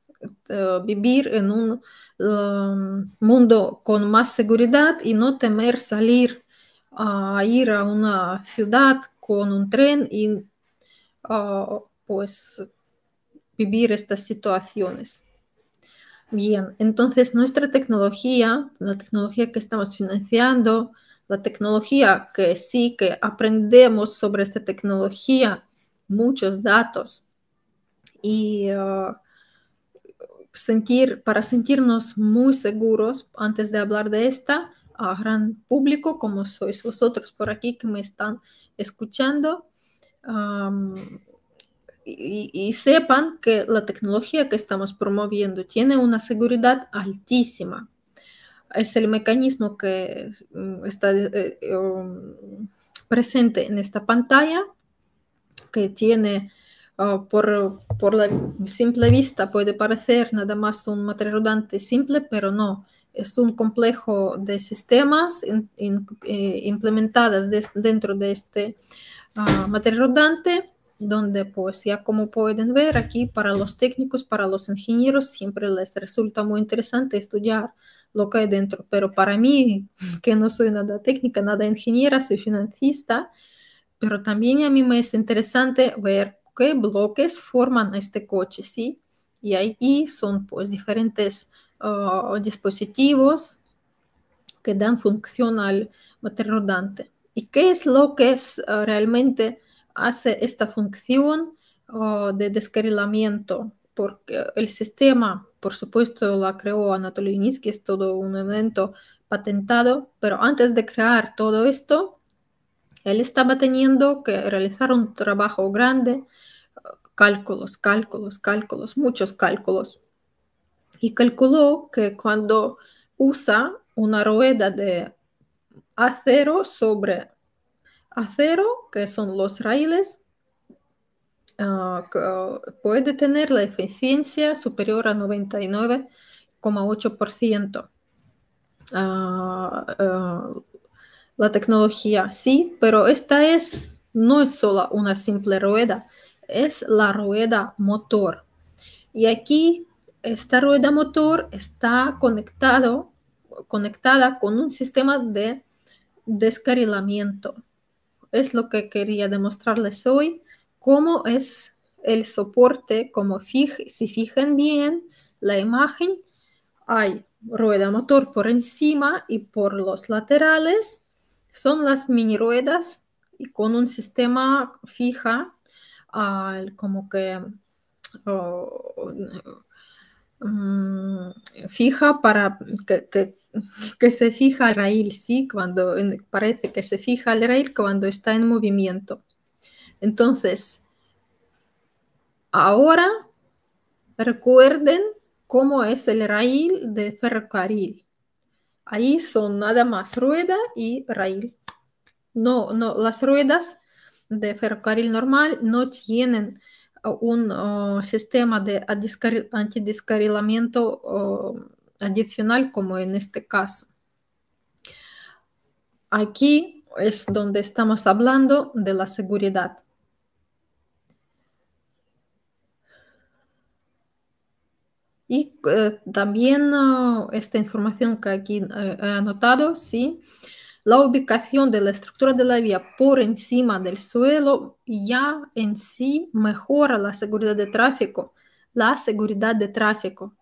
eh, vivir en un eh, mundo con más seguridad y no temer salir a ir a una ciudad con un tren y ah, pues vivir estas situaciones. Bien, entonces nuestra tecnología, la tecnología que estamos financiando, la tecnología que sí que aprendemos sobre esta tecnología, muchos datos y ah, para sentirnos muy seguros antes de hablar de esta a gran público, como sois vosotros por aquí que me están escuchando, y, sepan que la tecnología que estamos promoviendo tiene una seguridad altísima. Es el mecanismo que mm, está eh, eh, um, presente en esta pantalla, que tiene Ah, por, la simple vista puede parecer nada más un material rodante simple, pero no. Es un complejo de sistemas eh, implementadas dentro de este ah, material rodante, donde pues ya como pueden ver aquí para los técnicos, para los ingenieros, siempre les resulta muy interesante estudiar lo que hay dentro. Pero para mí, que no soy nada técnica, nada ingeniera, soy financista, pero también a mí me es interesante ver ¿Qué bloques forman este coche, ¿sí? Y ahí son pues diferentes ah, dispositivos que dan función al material rodante. ¿Y qué es lo que ah, realmente hace esta función ah, de descarrilamiento? Porque el sistema, por supuesto, la creó Anatoly Nitsky, es todo un evento patentado, pero antes de crear todo esto, él estaba teniendo que realizar un trabajo grande, cálculos, cálculos, cálculos, muchos cálculos. Y calculó que cuando usa una rueda de acero sobre acero, que son los raíles, ah, puede tener la eficiencia superior a 99,8% la tecnología, sí, pero esta es, no es solo una simple rueda, es la rueda motor. Y aquí esta rueda motor está conectado, conectada con un sistema de descarrilamiento. Es lo que quería demostrarles hoy, cómo es el soporte, como si fijan bien la imagen, hay rueda motor por encima y por los laterales son las mini ruedas y con un sistema fija, como que mm, fija para que, se fija el rail, sí, cuando parece que se fija el rail cuando está en movimiento. Entonces, ahora recuerden cómo es el rail de ferrocarril. Ahí son nada más rueda y rail. No, no, las ruedas de ferrocarril normal no tienen uh, un uh, sistema de antidescarrilamiento uh, adicional como en este caso. Aquí es donde estamos hablando de la seguridad. Y eh, también ah, esta información que aquí eh, he anotado, ¿sí? la ubicación de la estructura de la vía por encima del suelo ya en sí mejora la seguridad de tráfico, la seguridad de tráfico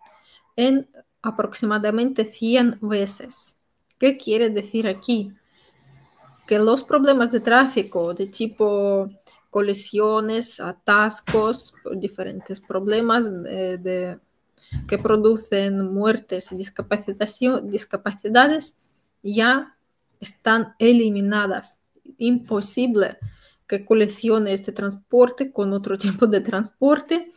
en aproximadamente 100 veces. ¿Qué quiere decir aquí? Que los problemas de tráfico de tipo colisiones, atascos, diferentes problemas eh, de, de que producen muertes y discapacidades ya están eliminadas. Imposible que coleccione este transporte con otro tipo de transporte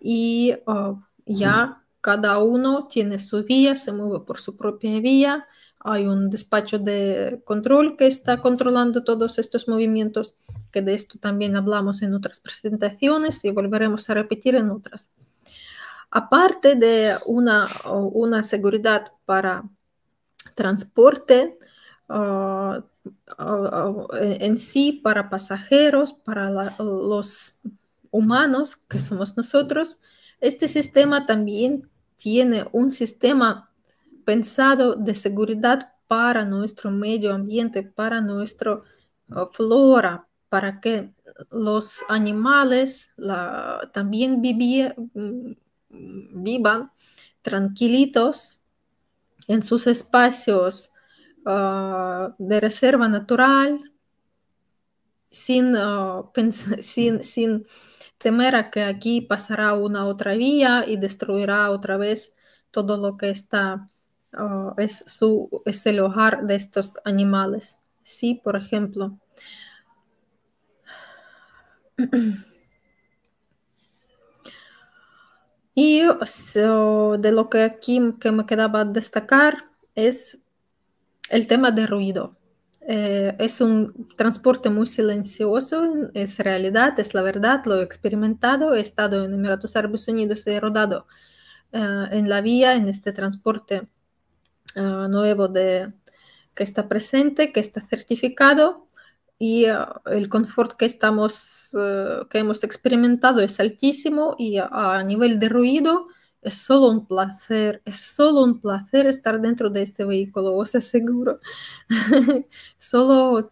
y ah, ya cada uno tiene su vía, se mueve por su propia vía, hay un despacho de control que está controlando todos estos movimientos, que de esto también hablamos en otras presentaciones y volveremos a repetir en otras. Aparte de una, una seguridad para transporte, ah, ah, ah, en sí para pasajeros, para los humanos que somos nosotros, este sistema también tiene un sistema pensado de seguridad para nuestro medio ambiente, para nuestra flora, para que los animales también vivie, vivan tranquilitos en sus espacios ah, de reserva natural, ah, sin, sin, temer a que aquí pasará una otra vía y destruirá otra vez todo lo que está, ah, es, su, es el hogar de estos animales. Sí, por ejemplo. Y de lo que aquí que me quedaba destacar es el tema de ruido. Eh, es un transporte muy silencioso, es realidad, es la verdad, lo he experimentado, he estado en Emiratos Árabes Unidos, he rodado eh, en la vía, en este transporte eh, nuevo de, que está presente, que está certificado y uh, el confort que, estamos, uh, que hemos experimentado es altísimo y uh, a nivel de ruido es solo un placer, es solo un placer estar dentro de este vehículo, os aseguro. solo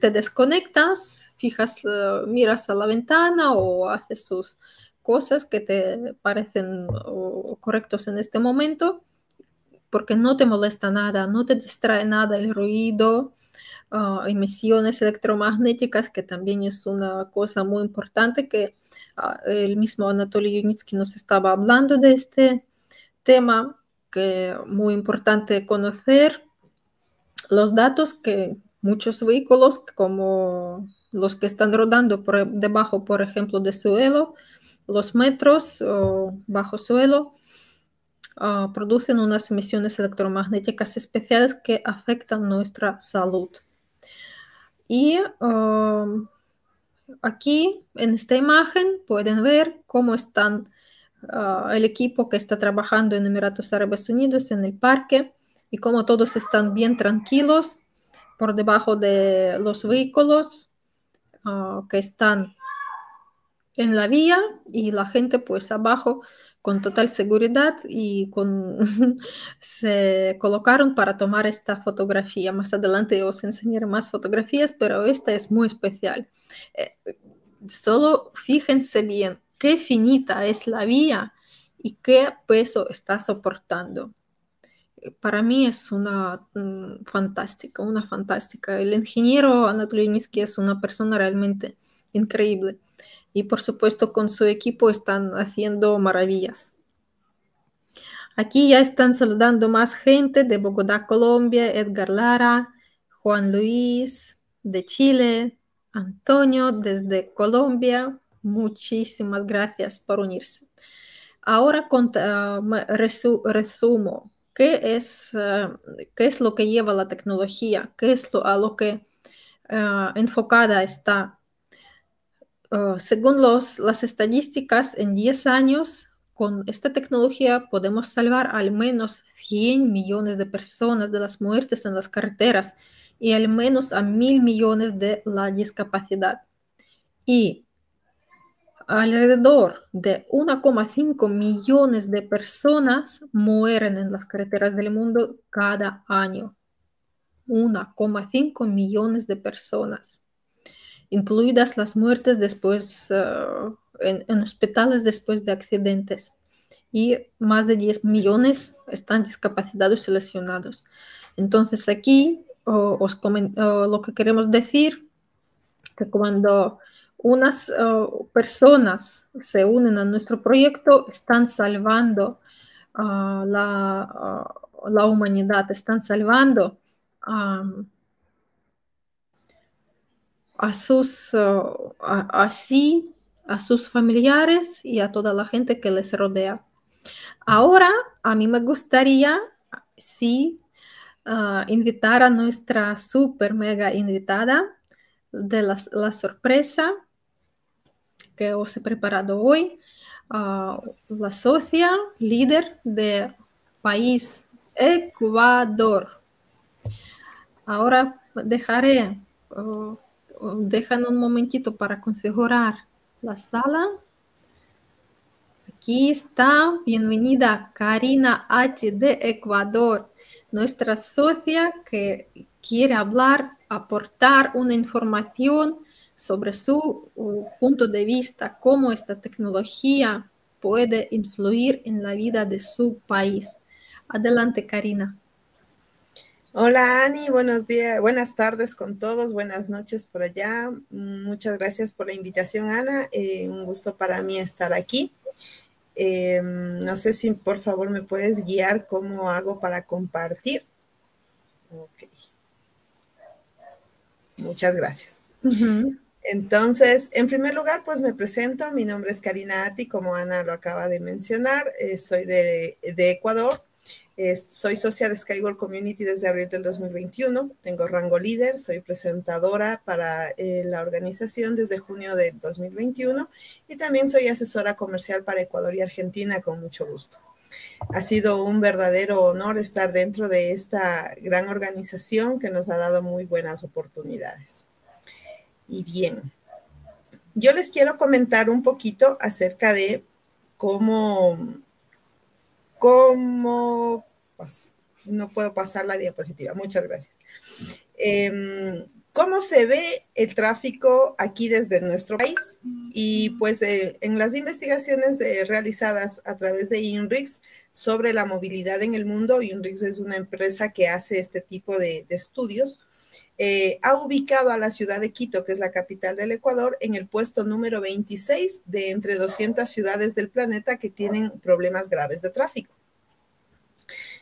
te desconectas, fijas, miras a la ventana o haces sus cosas que te parecen correctos en este momento, porque no te molesta nada, no te distrae nada el ruido, Ah, emisiones electromagnéticas, que también es una cosa muy importante que ah, el mismo Anatoly Yunitsky nos estaba hablando de este tema, que muy importante conocer los datos que muchos vehículos, como los que están rodando por e, debajo, por ejemplo, de suelo, los metros o bajo suelo, ah, producen unas emisiones electromagnéticas especiales que afectan nuestra salud. Y um, aquí en esta imagen pueden ver cómo están uh, el equipo que está trabajando en Emiratos Árabes Unidos en el parque y cómo todos están bien tranquilos por debajo de los vehículos uh, que están en la vía y la gente pues abajo con total seguridad y con, se colocaron para tomar esta fotografía. Más adelante os enseñaré más fotografías, pero esta es muy especial. Eh, solo fíjense bien qué finita es la vía y qué peso está soportando. Eh, para mí es una mm, fantástica, una fantástica. El ingeniero Anatoly es una persona realmente increíble y por supuesto con su equipo están haciendo maravillas. Aquí ya están saludando más gente de Bogotá, Colombia, Edgar Lara, Juan Luis de Chile, Antonio desde Colombia. Muchísimas gracias por unirse. Ahora con, um, resumo qué es, um, es lo que lleva la tecnología, qué es lo, a lo que uh, enfocada está Ah, según las estadísticas, en 10 años con esta tecnología podemos salvar al menos 100 millones de personas de las muertes en las carreteras y al menos a mil millones de la discapacidad. Y alrededor de 1,5 millones de personas mueren en las carreteras del mundo cada año. 1,5 millones de personas incluidas las muertes después eh, en, hospitales después de accidentes. Y más de 10 millones están discapacitados y lesionados. Entonces aquí os lo que queremos decir, que cuando unas eh, personas se unen a nuestro proyecto, están salvando eh, a la, humanidad, están salvando a sus, eh, a, sus familiares y a toda la gente que les rodea. Ahora, a mí me gustaría, sí, eh, invitar a nuestra super mega invitada de la, sorpresa que os he preparado hoy, la socia líder de país Ecuador. Ahora dejaré oh, dejan un momentito para configurar la sala. Aquí está, bienvenida Karina H. de Ecuador, nuestra socia que quiere hablar, aportar una información sobre su uh, punto de vista, cómo esta tecnología puede influir en la vida de su país. Adelante, Karina. Hola Ani, buenos días, buenas tardes con todos, buenas noches por allá. Mm, muchas gracias por la invitación, Ana. Eh, un gusto para mí estar aquí. Eh, no sé si por favor me puedes guiar cómo hago para compartir. Muchas gracias. Entonces, en primer lugar, pues me presento. Mi nombre es Karina Ati, como Ana lo acaba de mencionar. Eh, soy de, de Ecuador soy socia de Skyward Community desde abril del 2021. Tengo rango líder, soy presentadora para eh, la organización desde junio de 2021 y también soy asesora comercial para Ecuador y Argentina con mucho gusto. Ha sido un verdadero honor estar dentro de esta gran organización que nos ha dado muy buenas oportunidades. Y bien, yo les quiero comentar un poquito acerca de cómo cómo... no puedo pasar la diapositiva, muchas gracias. Em, ¿Cómo se ve el tráfico aquí desde nuestro país? Y pues eh, en las investigaciones eh, realizadas a través de INRIX sobre la movilidad en el mundo, INRIX es una empresa que hace este tipo de estudios, eh, ha ubicado a la ciudad de Quito, que es la capital del Ecuador, en el puesto número 26 de entre 200 ciudades del planeta que tienen problemas graves de tráfico.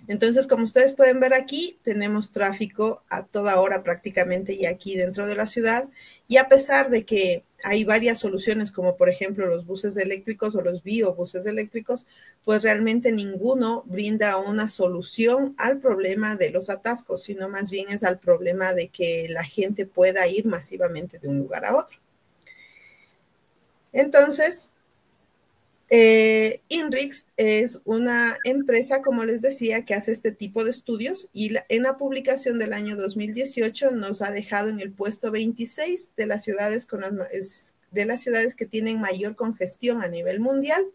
Entonces, como ustedes pueden ver aquí, tenemos tráfico a toda hora prácticamente y aquí dentro de la ciudad. Y a pesar de que hay varias soluciones, como por ejemplo los buses eléctricos o los biobuses eléctricos, pues realmente ninguno brinda una solución al problema de los atascos, sino más bien es al problema de que la gente pueda ir masivamente de un lugar a otro. Entonces, eh, eh, INRIX es una empresa, como les decía, que hace este tipo de estudios y en la publicación del año 2018 nos ha dejado en el puesto 26 de las ciudades con las, de las ciudades que tienen mayor congestión a nivel mundial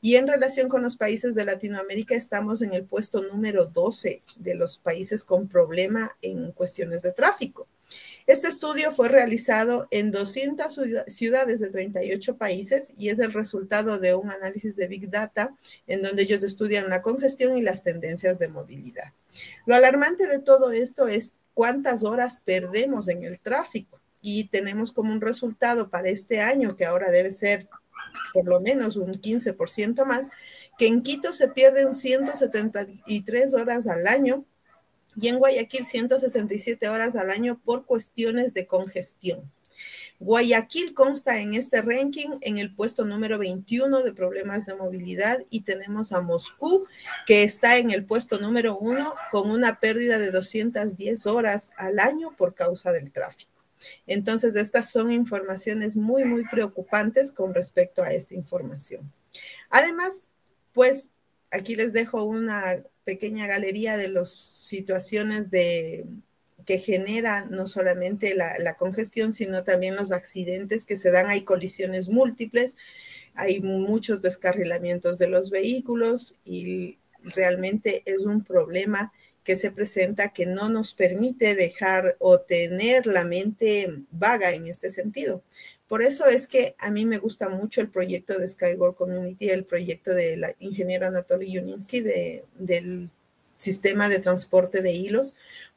y en relación con los países de Latinoamérica estamos en el puesto número 12 de los países con problema en cuestiones de tráfico. Este estudio fue realizado en 200 ciudades de 38 países y es el resultado de un análisis de Big Data en donde ellos estudian la congestión y las tendencias de movilidad. Lo alarmante de todo esto es cuántas horas perdemos en el tráfico y tenemos como un resultado para este año, que ahora debe ser por lo menos un 15% más, que en Quito se pierden 173 horas al año y en Guayaquil 167 horas al año por cuestiones de congestión. Guayaquil consta en este ranking en el puesto número 21 de problemas de movilidad y tenemos a Moscú que está en el puesto número 1 con una pérdida de 210 horas al año por causa del tráfico. Entonces, estas son informaciones muy, muy preocupantes con respecto a esta información. Además, pues aquí les dejo una pequeña galería de las situaciones que generan no solamente la, la, congestión, sino también los accidentes que se dan. Hay colisiones múltiples, hay muchos descarrilamientos de los vehículos y realmente es un problema que se presenta que no nos permite dejar o tener la mente vaga en este sentido, por eso es que a mí me gusta mucho el proyecto de Skyward Community, el proyecto de la ingeniera Anatoly Yuninsky del sistema de transporte de hilos,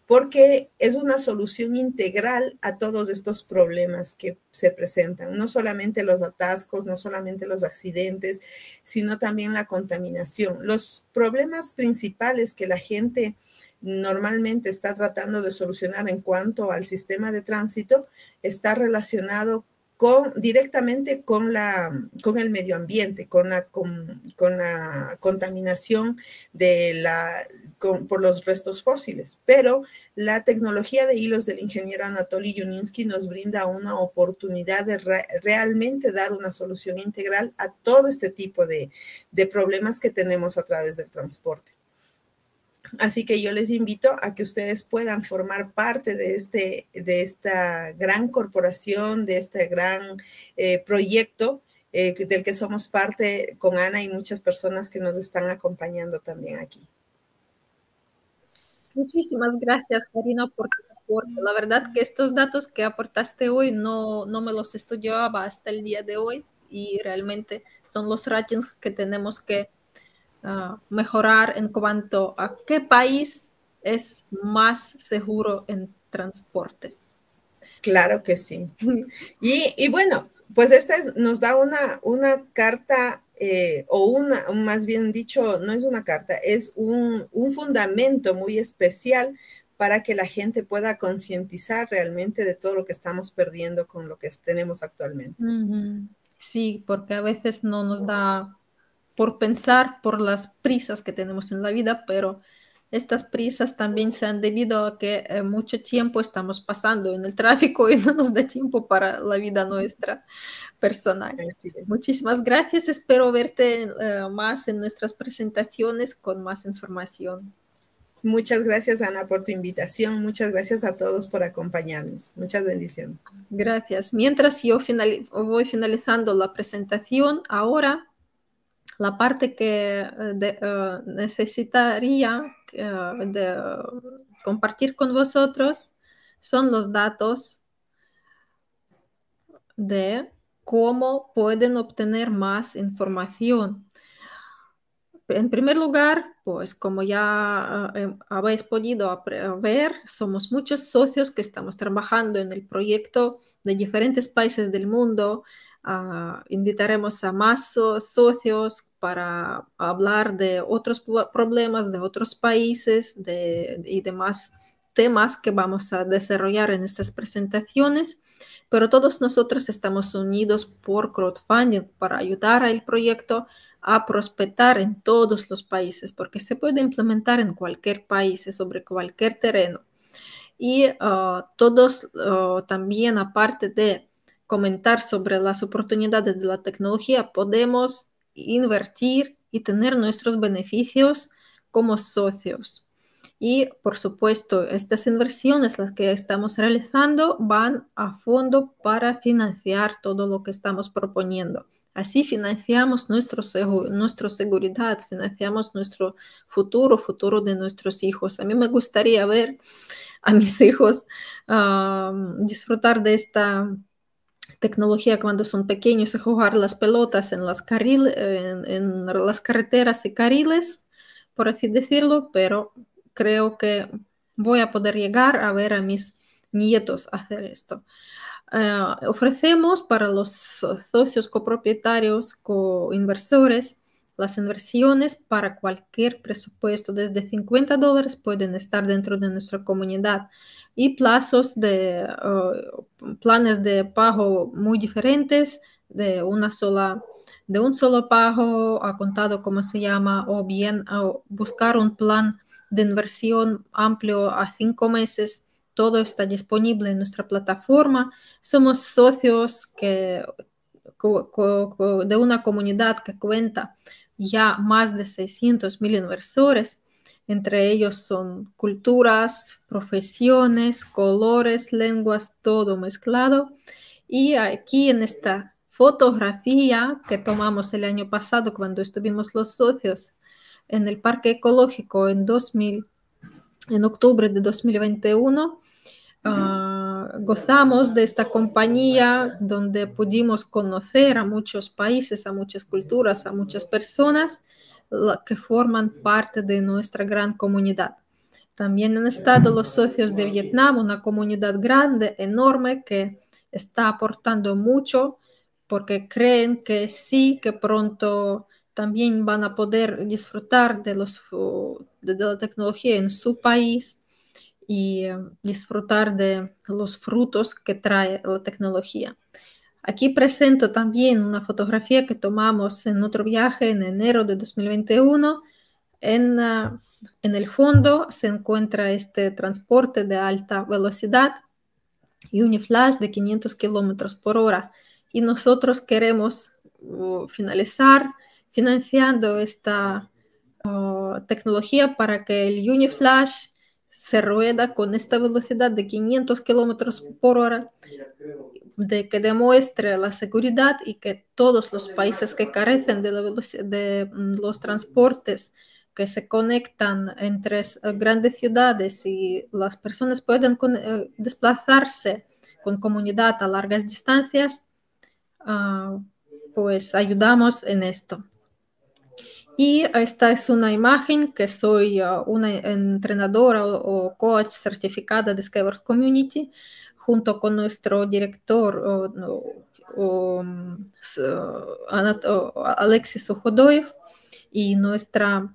porque es una solución integral a todos estos problemas que se presentan, no solamente los atascos, no solamente los accidentes, sino también la contaminación. Los problemas principales que la gente normalmente está tratando de solucionar en cuanto al sistema de tránsito está relacionado directamente con, la, con el medio ambiente, con la, con, la contaminación de la, por los restos fósiles. Pero la tecnología de hilos del ingeniero Anatoly Yuninsky nos brinda una oportunidad de realmente dar una solución integral a todo este tipo de problemas que tenemos a través del transporte. Así que yo les invito a que ustedes puedan formar parte de, este, de esta gran corporación, de este gran eh, proyecto eh, del que somos parte con Ana y muchas personas que nos están acompañando también aquí. Muchísimas gracias, Karina, por la verdad que estos datos que aportaste hoy no, no me los estudiaba hasta el día de hoy y realmente son los ratings que tenemos que Ah, mejorar en cuanto a qué país es más seguro en transporte. Claro que sí. Y, bueno, pues esta nos da una, una carta eh, o una, más bien dicho, no es una carta, es un, un fundamento muy especial para que la gente pueda concientizar realmente de todo lo que estamos perdiendo con lo que tenemos actualmente. Sí, porque a veces no nos da por pensar por las prisas que tenemos en la vida, pero estas prisas también se han debido a que eh, mucho tiempo estamos pasando en el tráfico y no nos da tiempo para la vida nuestra personal. Muchísimas gracias, espero verte eh, más en nuestras presentaciones con más información. Muchas gracias, Ana, por tu invitación. Muchas gracias a todos por acompañarnos. Muchas bendiciones. Gracias. Mientras yo voy finalizando la presentación, ahora la parte que eh, eh, necesitaría eh, compartir con vosotros son los datos de cómo pueden obtener más información. En primer lugar, pues como ya em, habéis podido ver, somos muchos socios que estamos trabajando en el proyecto de diferentes países del mundo invitaremos a más socios para hablar de otros problemas, de otros países de, y demás temas que vamos a desarrollar en estas presentaciones. Pero todos nosotros estamos unidos por crowdfunding para ayudar al proyecto a prospectar en todos los países, porque se puede implementar en cualquier país, sobre cualquier terreno. Y ah, todos ah, también, aparte de comentar sobre las oportunidades de la tecnología, podemos invertir y tener nuestros beneficios como socios. Y por supuesto, estas inversiones, las que estamos realizando, van a fondo para financiar todo lo que estamos proponiendo. Así financiamos nuestra seguridad, financiamos nuestro futuro, futuro de nuestros hijos. A mí me gustaría ver a mis hijos ah, disfrutar de esta tecnología cuando son pequeños y jugar las pelotas en las, carril, en, las carreteras y carriles, por así decirlo, pero creo que voy a poder llegar a ver a mis nietos hacer esto. Ah, ofrecemos para los socios copropietarios, co-inversores. Las inversiones para cualquier presupuesto desde 50 dólares pueden estar dentro de nuestra comunidad y plazos de uh, planes de pago muy diferentes de una sola de un solo pago a contado como se llama o bien uh, buscar un plan de inversión amplio a cinco meses todo está disponible en nuestra plataforma somos socios que de una comunidad que cuenta ya más de 600 mil inversores. Entre ellos son culturas, profesiones, colores, lenguas, todo mezclado. Y aquí en esta fotografía que tomamos el año pasado cuando estuvimos los socios en el Parque Ecológico en 2000, en octubre de 2021, gozamos de esta compañía donde pudimos conocer a muchos países, a muchas culturas, a muchas personas que forman parte de nuestra gran comunidad. También han estado los socios de Vietnam, una comunidad grande, enorme, que está aportando mucho porque creen que sí, que pronto también van a poder disfrutar de, los, de la tecnología en su país y eh, disfrutar de los frutos que trae la tecnología. Aquí presento también una fotografía que tomamos en otro viaje en enero de 2021. Eh, en, el fondo se encuentra este transporte de alta velocidad Uniflash de 500 kilómetros por hora. Y nosotros queremos uh, finalizar financiando esta uh, tecnología para que el Uniflash se rueda con esta velocidad de 500 kilómetros por hora, de que demuestre la seguridad y que todos los países que carecen de, la de mm, los transportes que se conectan entre eh, grandes ciudades y las personas pueden eh, desplazarse con comunidad a largas distancias, ah, pues ayudamos en esto. Y esta es una imagen que soy ah, una entrenadora o coach certificada de Skyward Community junto con nuestro director mm, ah, Alexis Ojodoyev y nuestra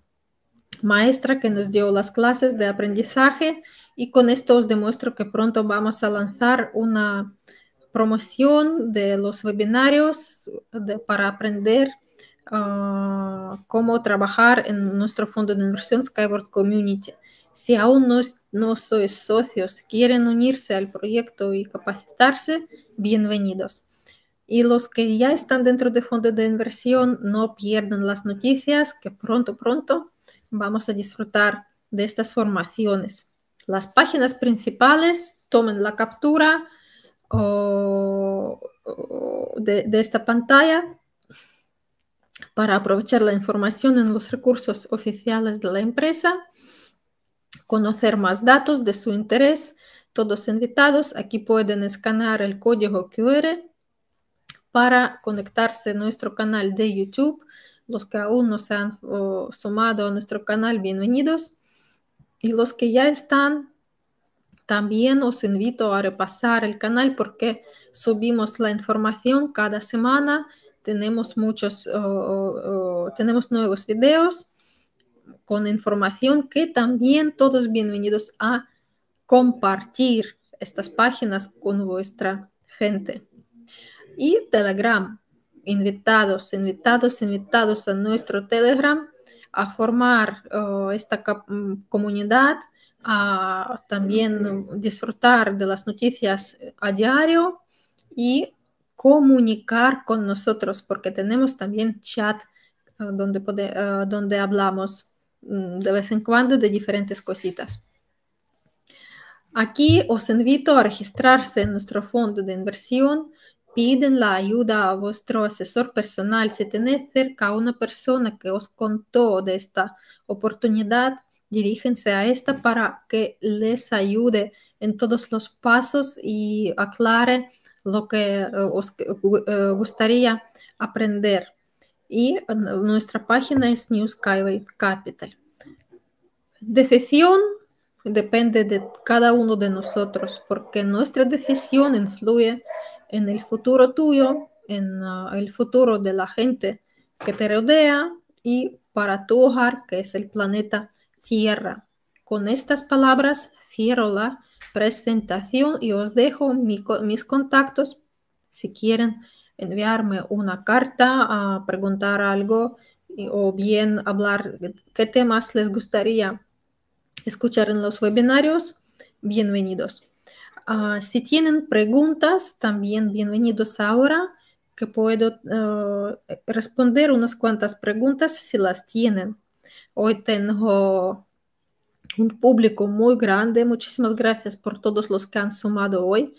maestra que nos dio las clases de aprendizaje. Y con esto os demuestro que pronto vamos a lanzar una promoción de los webinarios para aprender Ah, cómo trabajar en nuestro fondo de inversión Skyward Community. Si aún no, no sois socios, quieren unirse al proyecto y capacitarse, bienvenidos. Y los que ya están dentro del fondo de inversión, no pierdan las noticias, que pronto, pronto vamos a disfrutar de estas formaciones. Las páginas principales tomen la captura de esta pantalla para aprovechar la información en los recursos oficiales de la empresa, conocer más datos de su interés. Todos invitados, aquí pueden escanear el código QR para conectarse a nuestro canal de YouTube. Los que aún no se han sumado a nuestro canal, bienvenidos. Y los que ya están, también os invito a repasar el canal porque subimos la información cada semana tenemos muchos, tenemos nuevos videos con información que también todos bienvenidos a compartir estas páginas con vuestra gente. Y Telegram, invitados, invitados, invitados a nuestro Telegram a formar esta comunidad, a también disfrutar de las noticias a diario y comunicar con nosotros, porque tenemos también chat ah, donde, ah, donde hablamos mm, de vez en cuando de diferentes cositas. Aquí os invito a registrarse en nuestro fondo de inversión. Piden la ayuda a vuestro asesor personal. Si tenéis cerca a una persona que os contó de esta oportunidad, diríjense a esta para que les ayude en todos los pasos y aclare lo que eh, os eh, eh, gustaría aprender. Y nuestra página es New Skyway Capital. Decisión depende de cada uno de nosotros, porque nuestra decisión influye en el futuro tuyo, en ah, el futuro de la gente que te rodea y para tu hogar, que es el planeta Tierra. Con estas palabras cierro la presentación y os dejo mis contactos si quieren enviarme una carta a preguntar algo o bien hablar qué temas les gustaría escuchar en los webinarios, bienvenidos. Ah, si tienen preguntas, también bienvenidos ahora, que puedo ah, responder unas cuantas preguntas si las tienen. Hoy tengo un público muy grande. Muchísimas gracias por todos los que han sumado hoy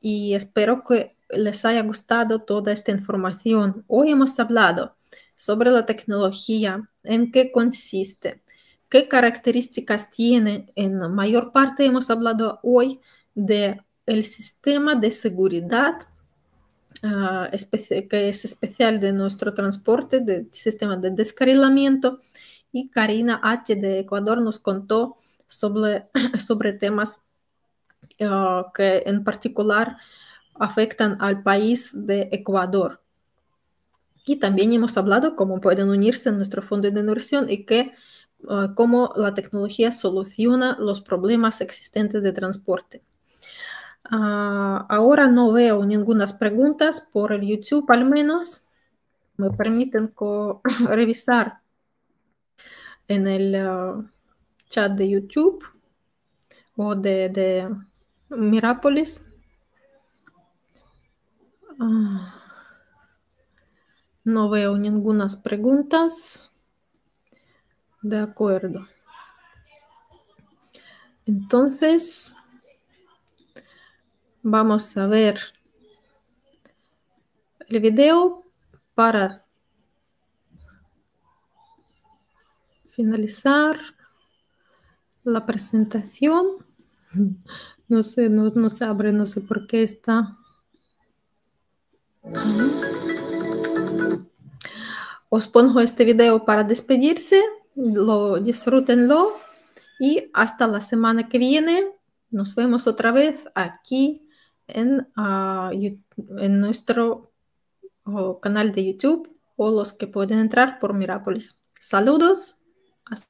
y espero que les haya gustado toda esta información. Hoy hemos hablado sobre la tecnología, en qué consiste, qué características tiene. En mayor parte hemos hablado hoy de el sistema de seguridad ah, que es especial de nuestro transporte, del sistema de descarrilamiento y Karina Atti de Ecuador nos contó sobre, sobre temas ah, que en particular afectan al país de Ecuador. Y también hemos hablado cómo pueden unirse en nuestro fondo de inversión y que, ah, cómo la tecnología soluciona los problemas existentes de transporte. Ah, ahora no veo ninguna preguntas por el YouTube al menos. Me permiten revisar en el uh, chat de YouTube o de, de Mirapolis. Ah, no veo ninguna preguntas. De acuerdo. Entonces, vamos a ver el video para finalizar la presentación. No sé, no, se abre, no sé por qué está. Os pongo este video para despedirse. Lo disfrútenlo y hasta la semana que viene. Nos vemos otra vez aquí en, ah, nuestro oh, canal de YouTube o los que pueden entrar por Mirápolis. Saludos. Awesome.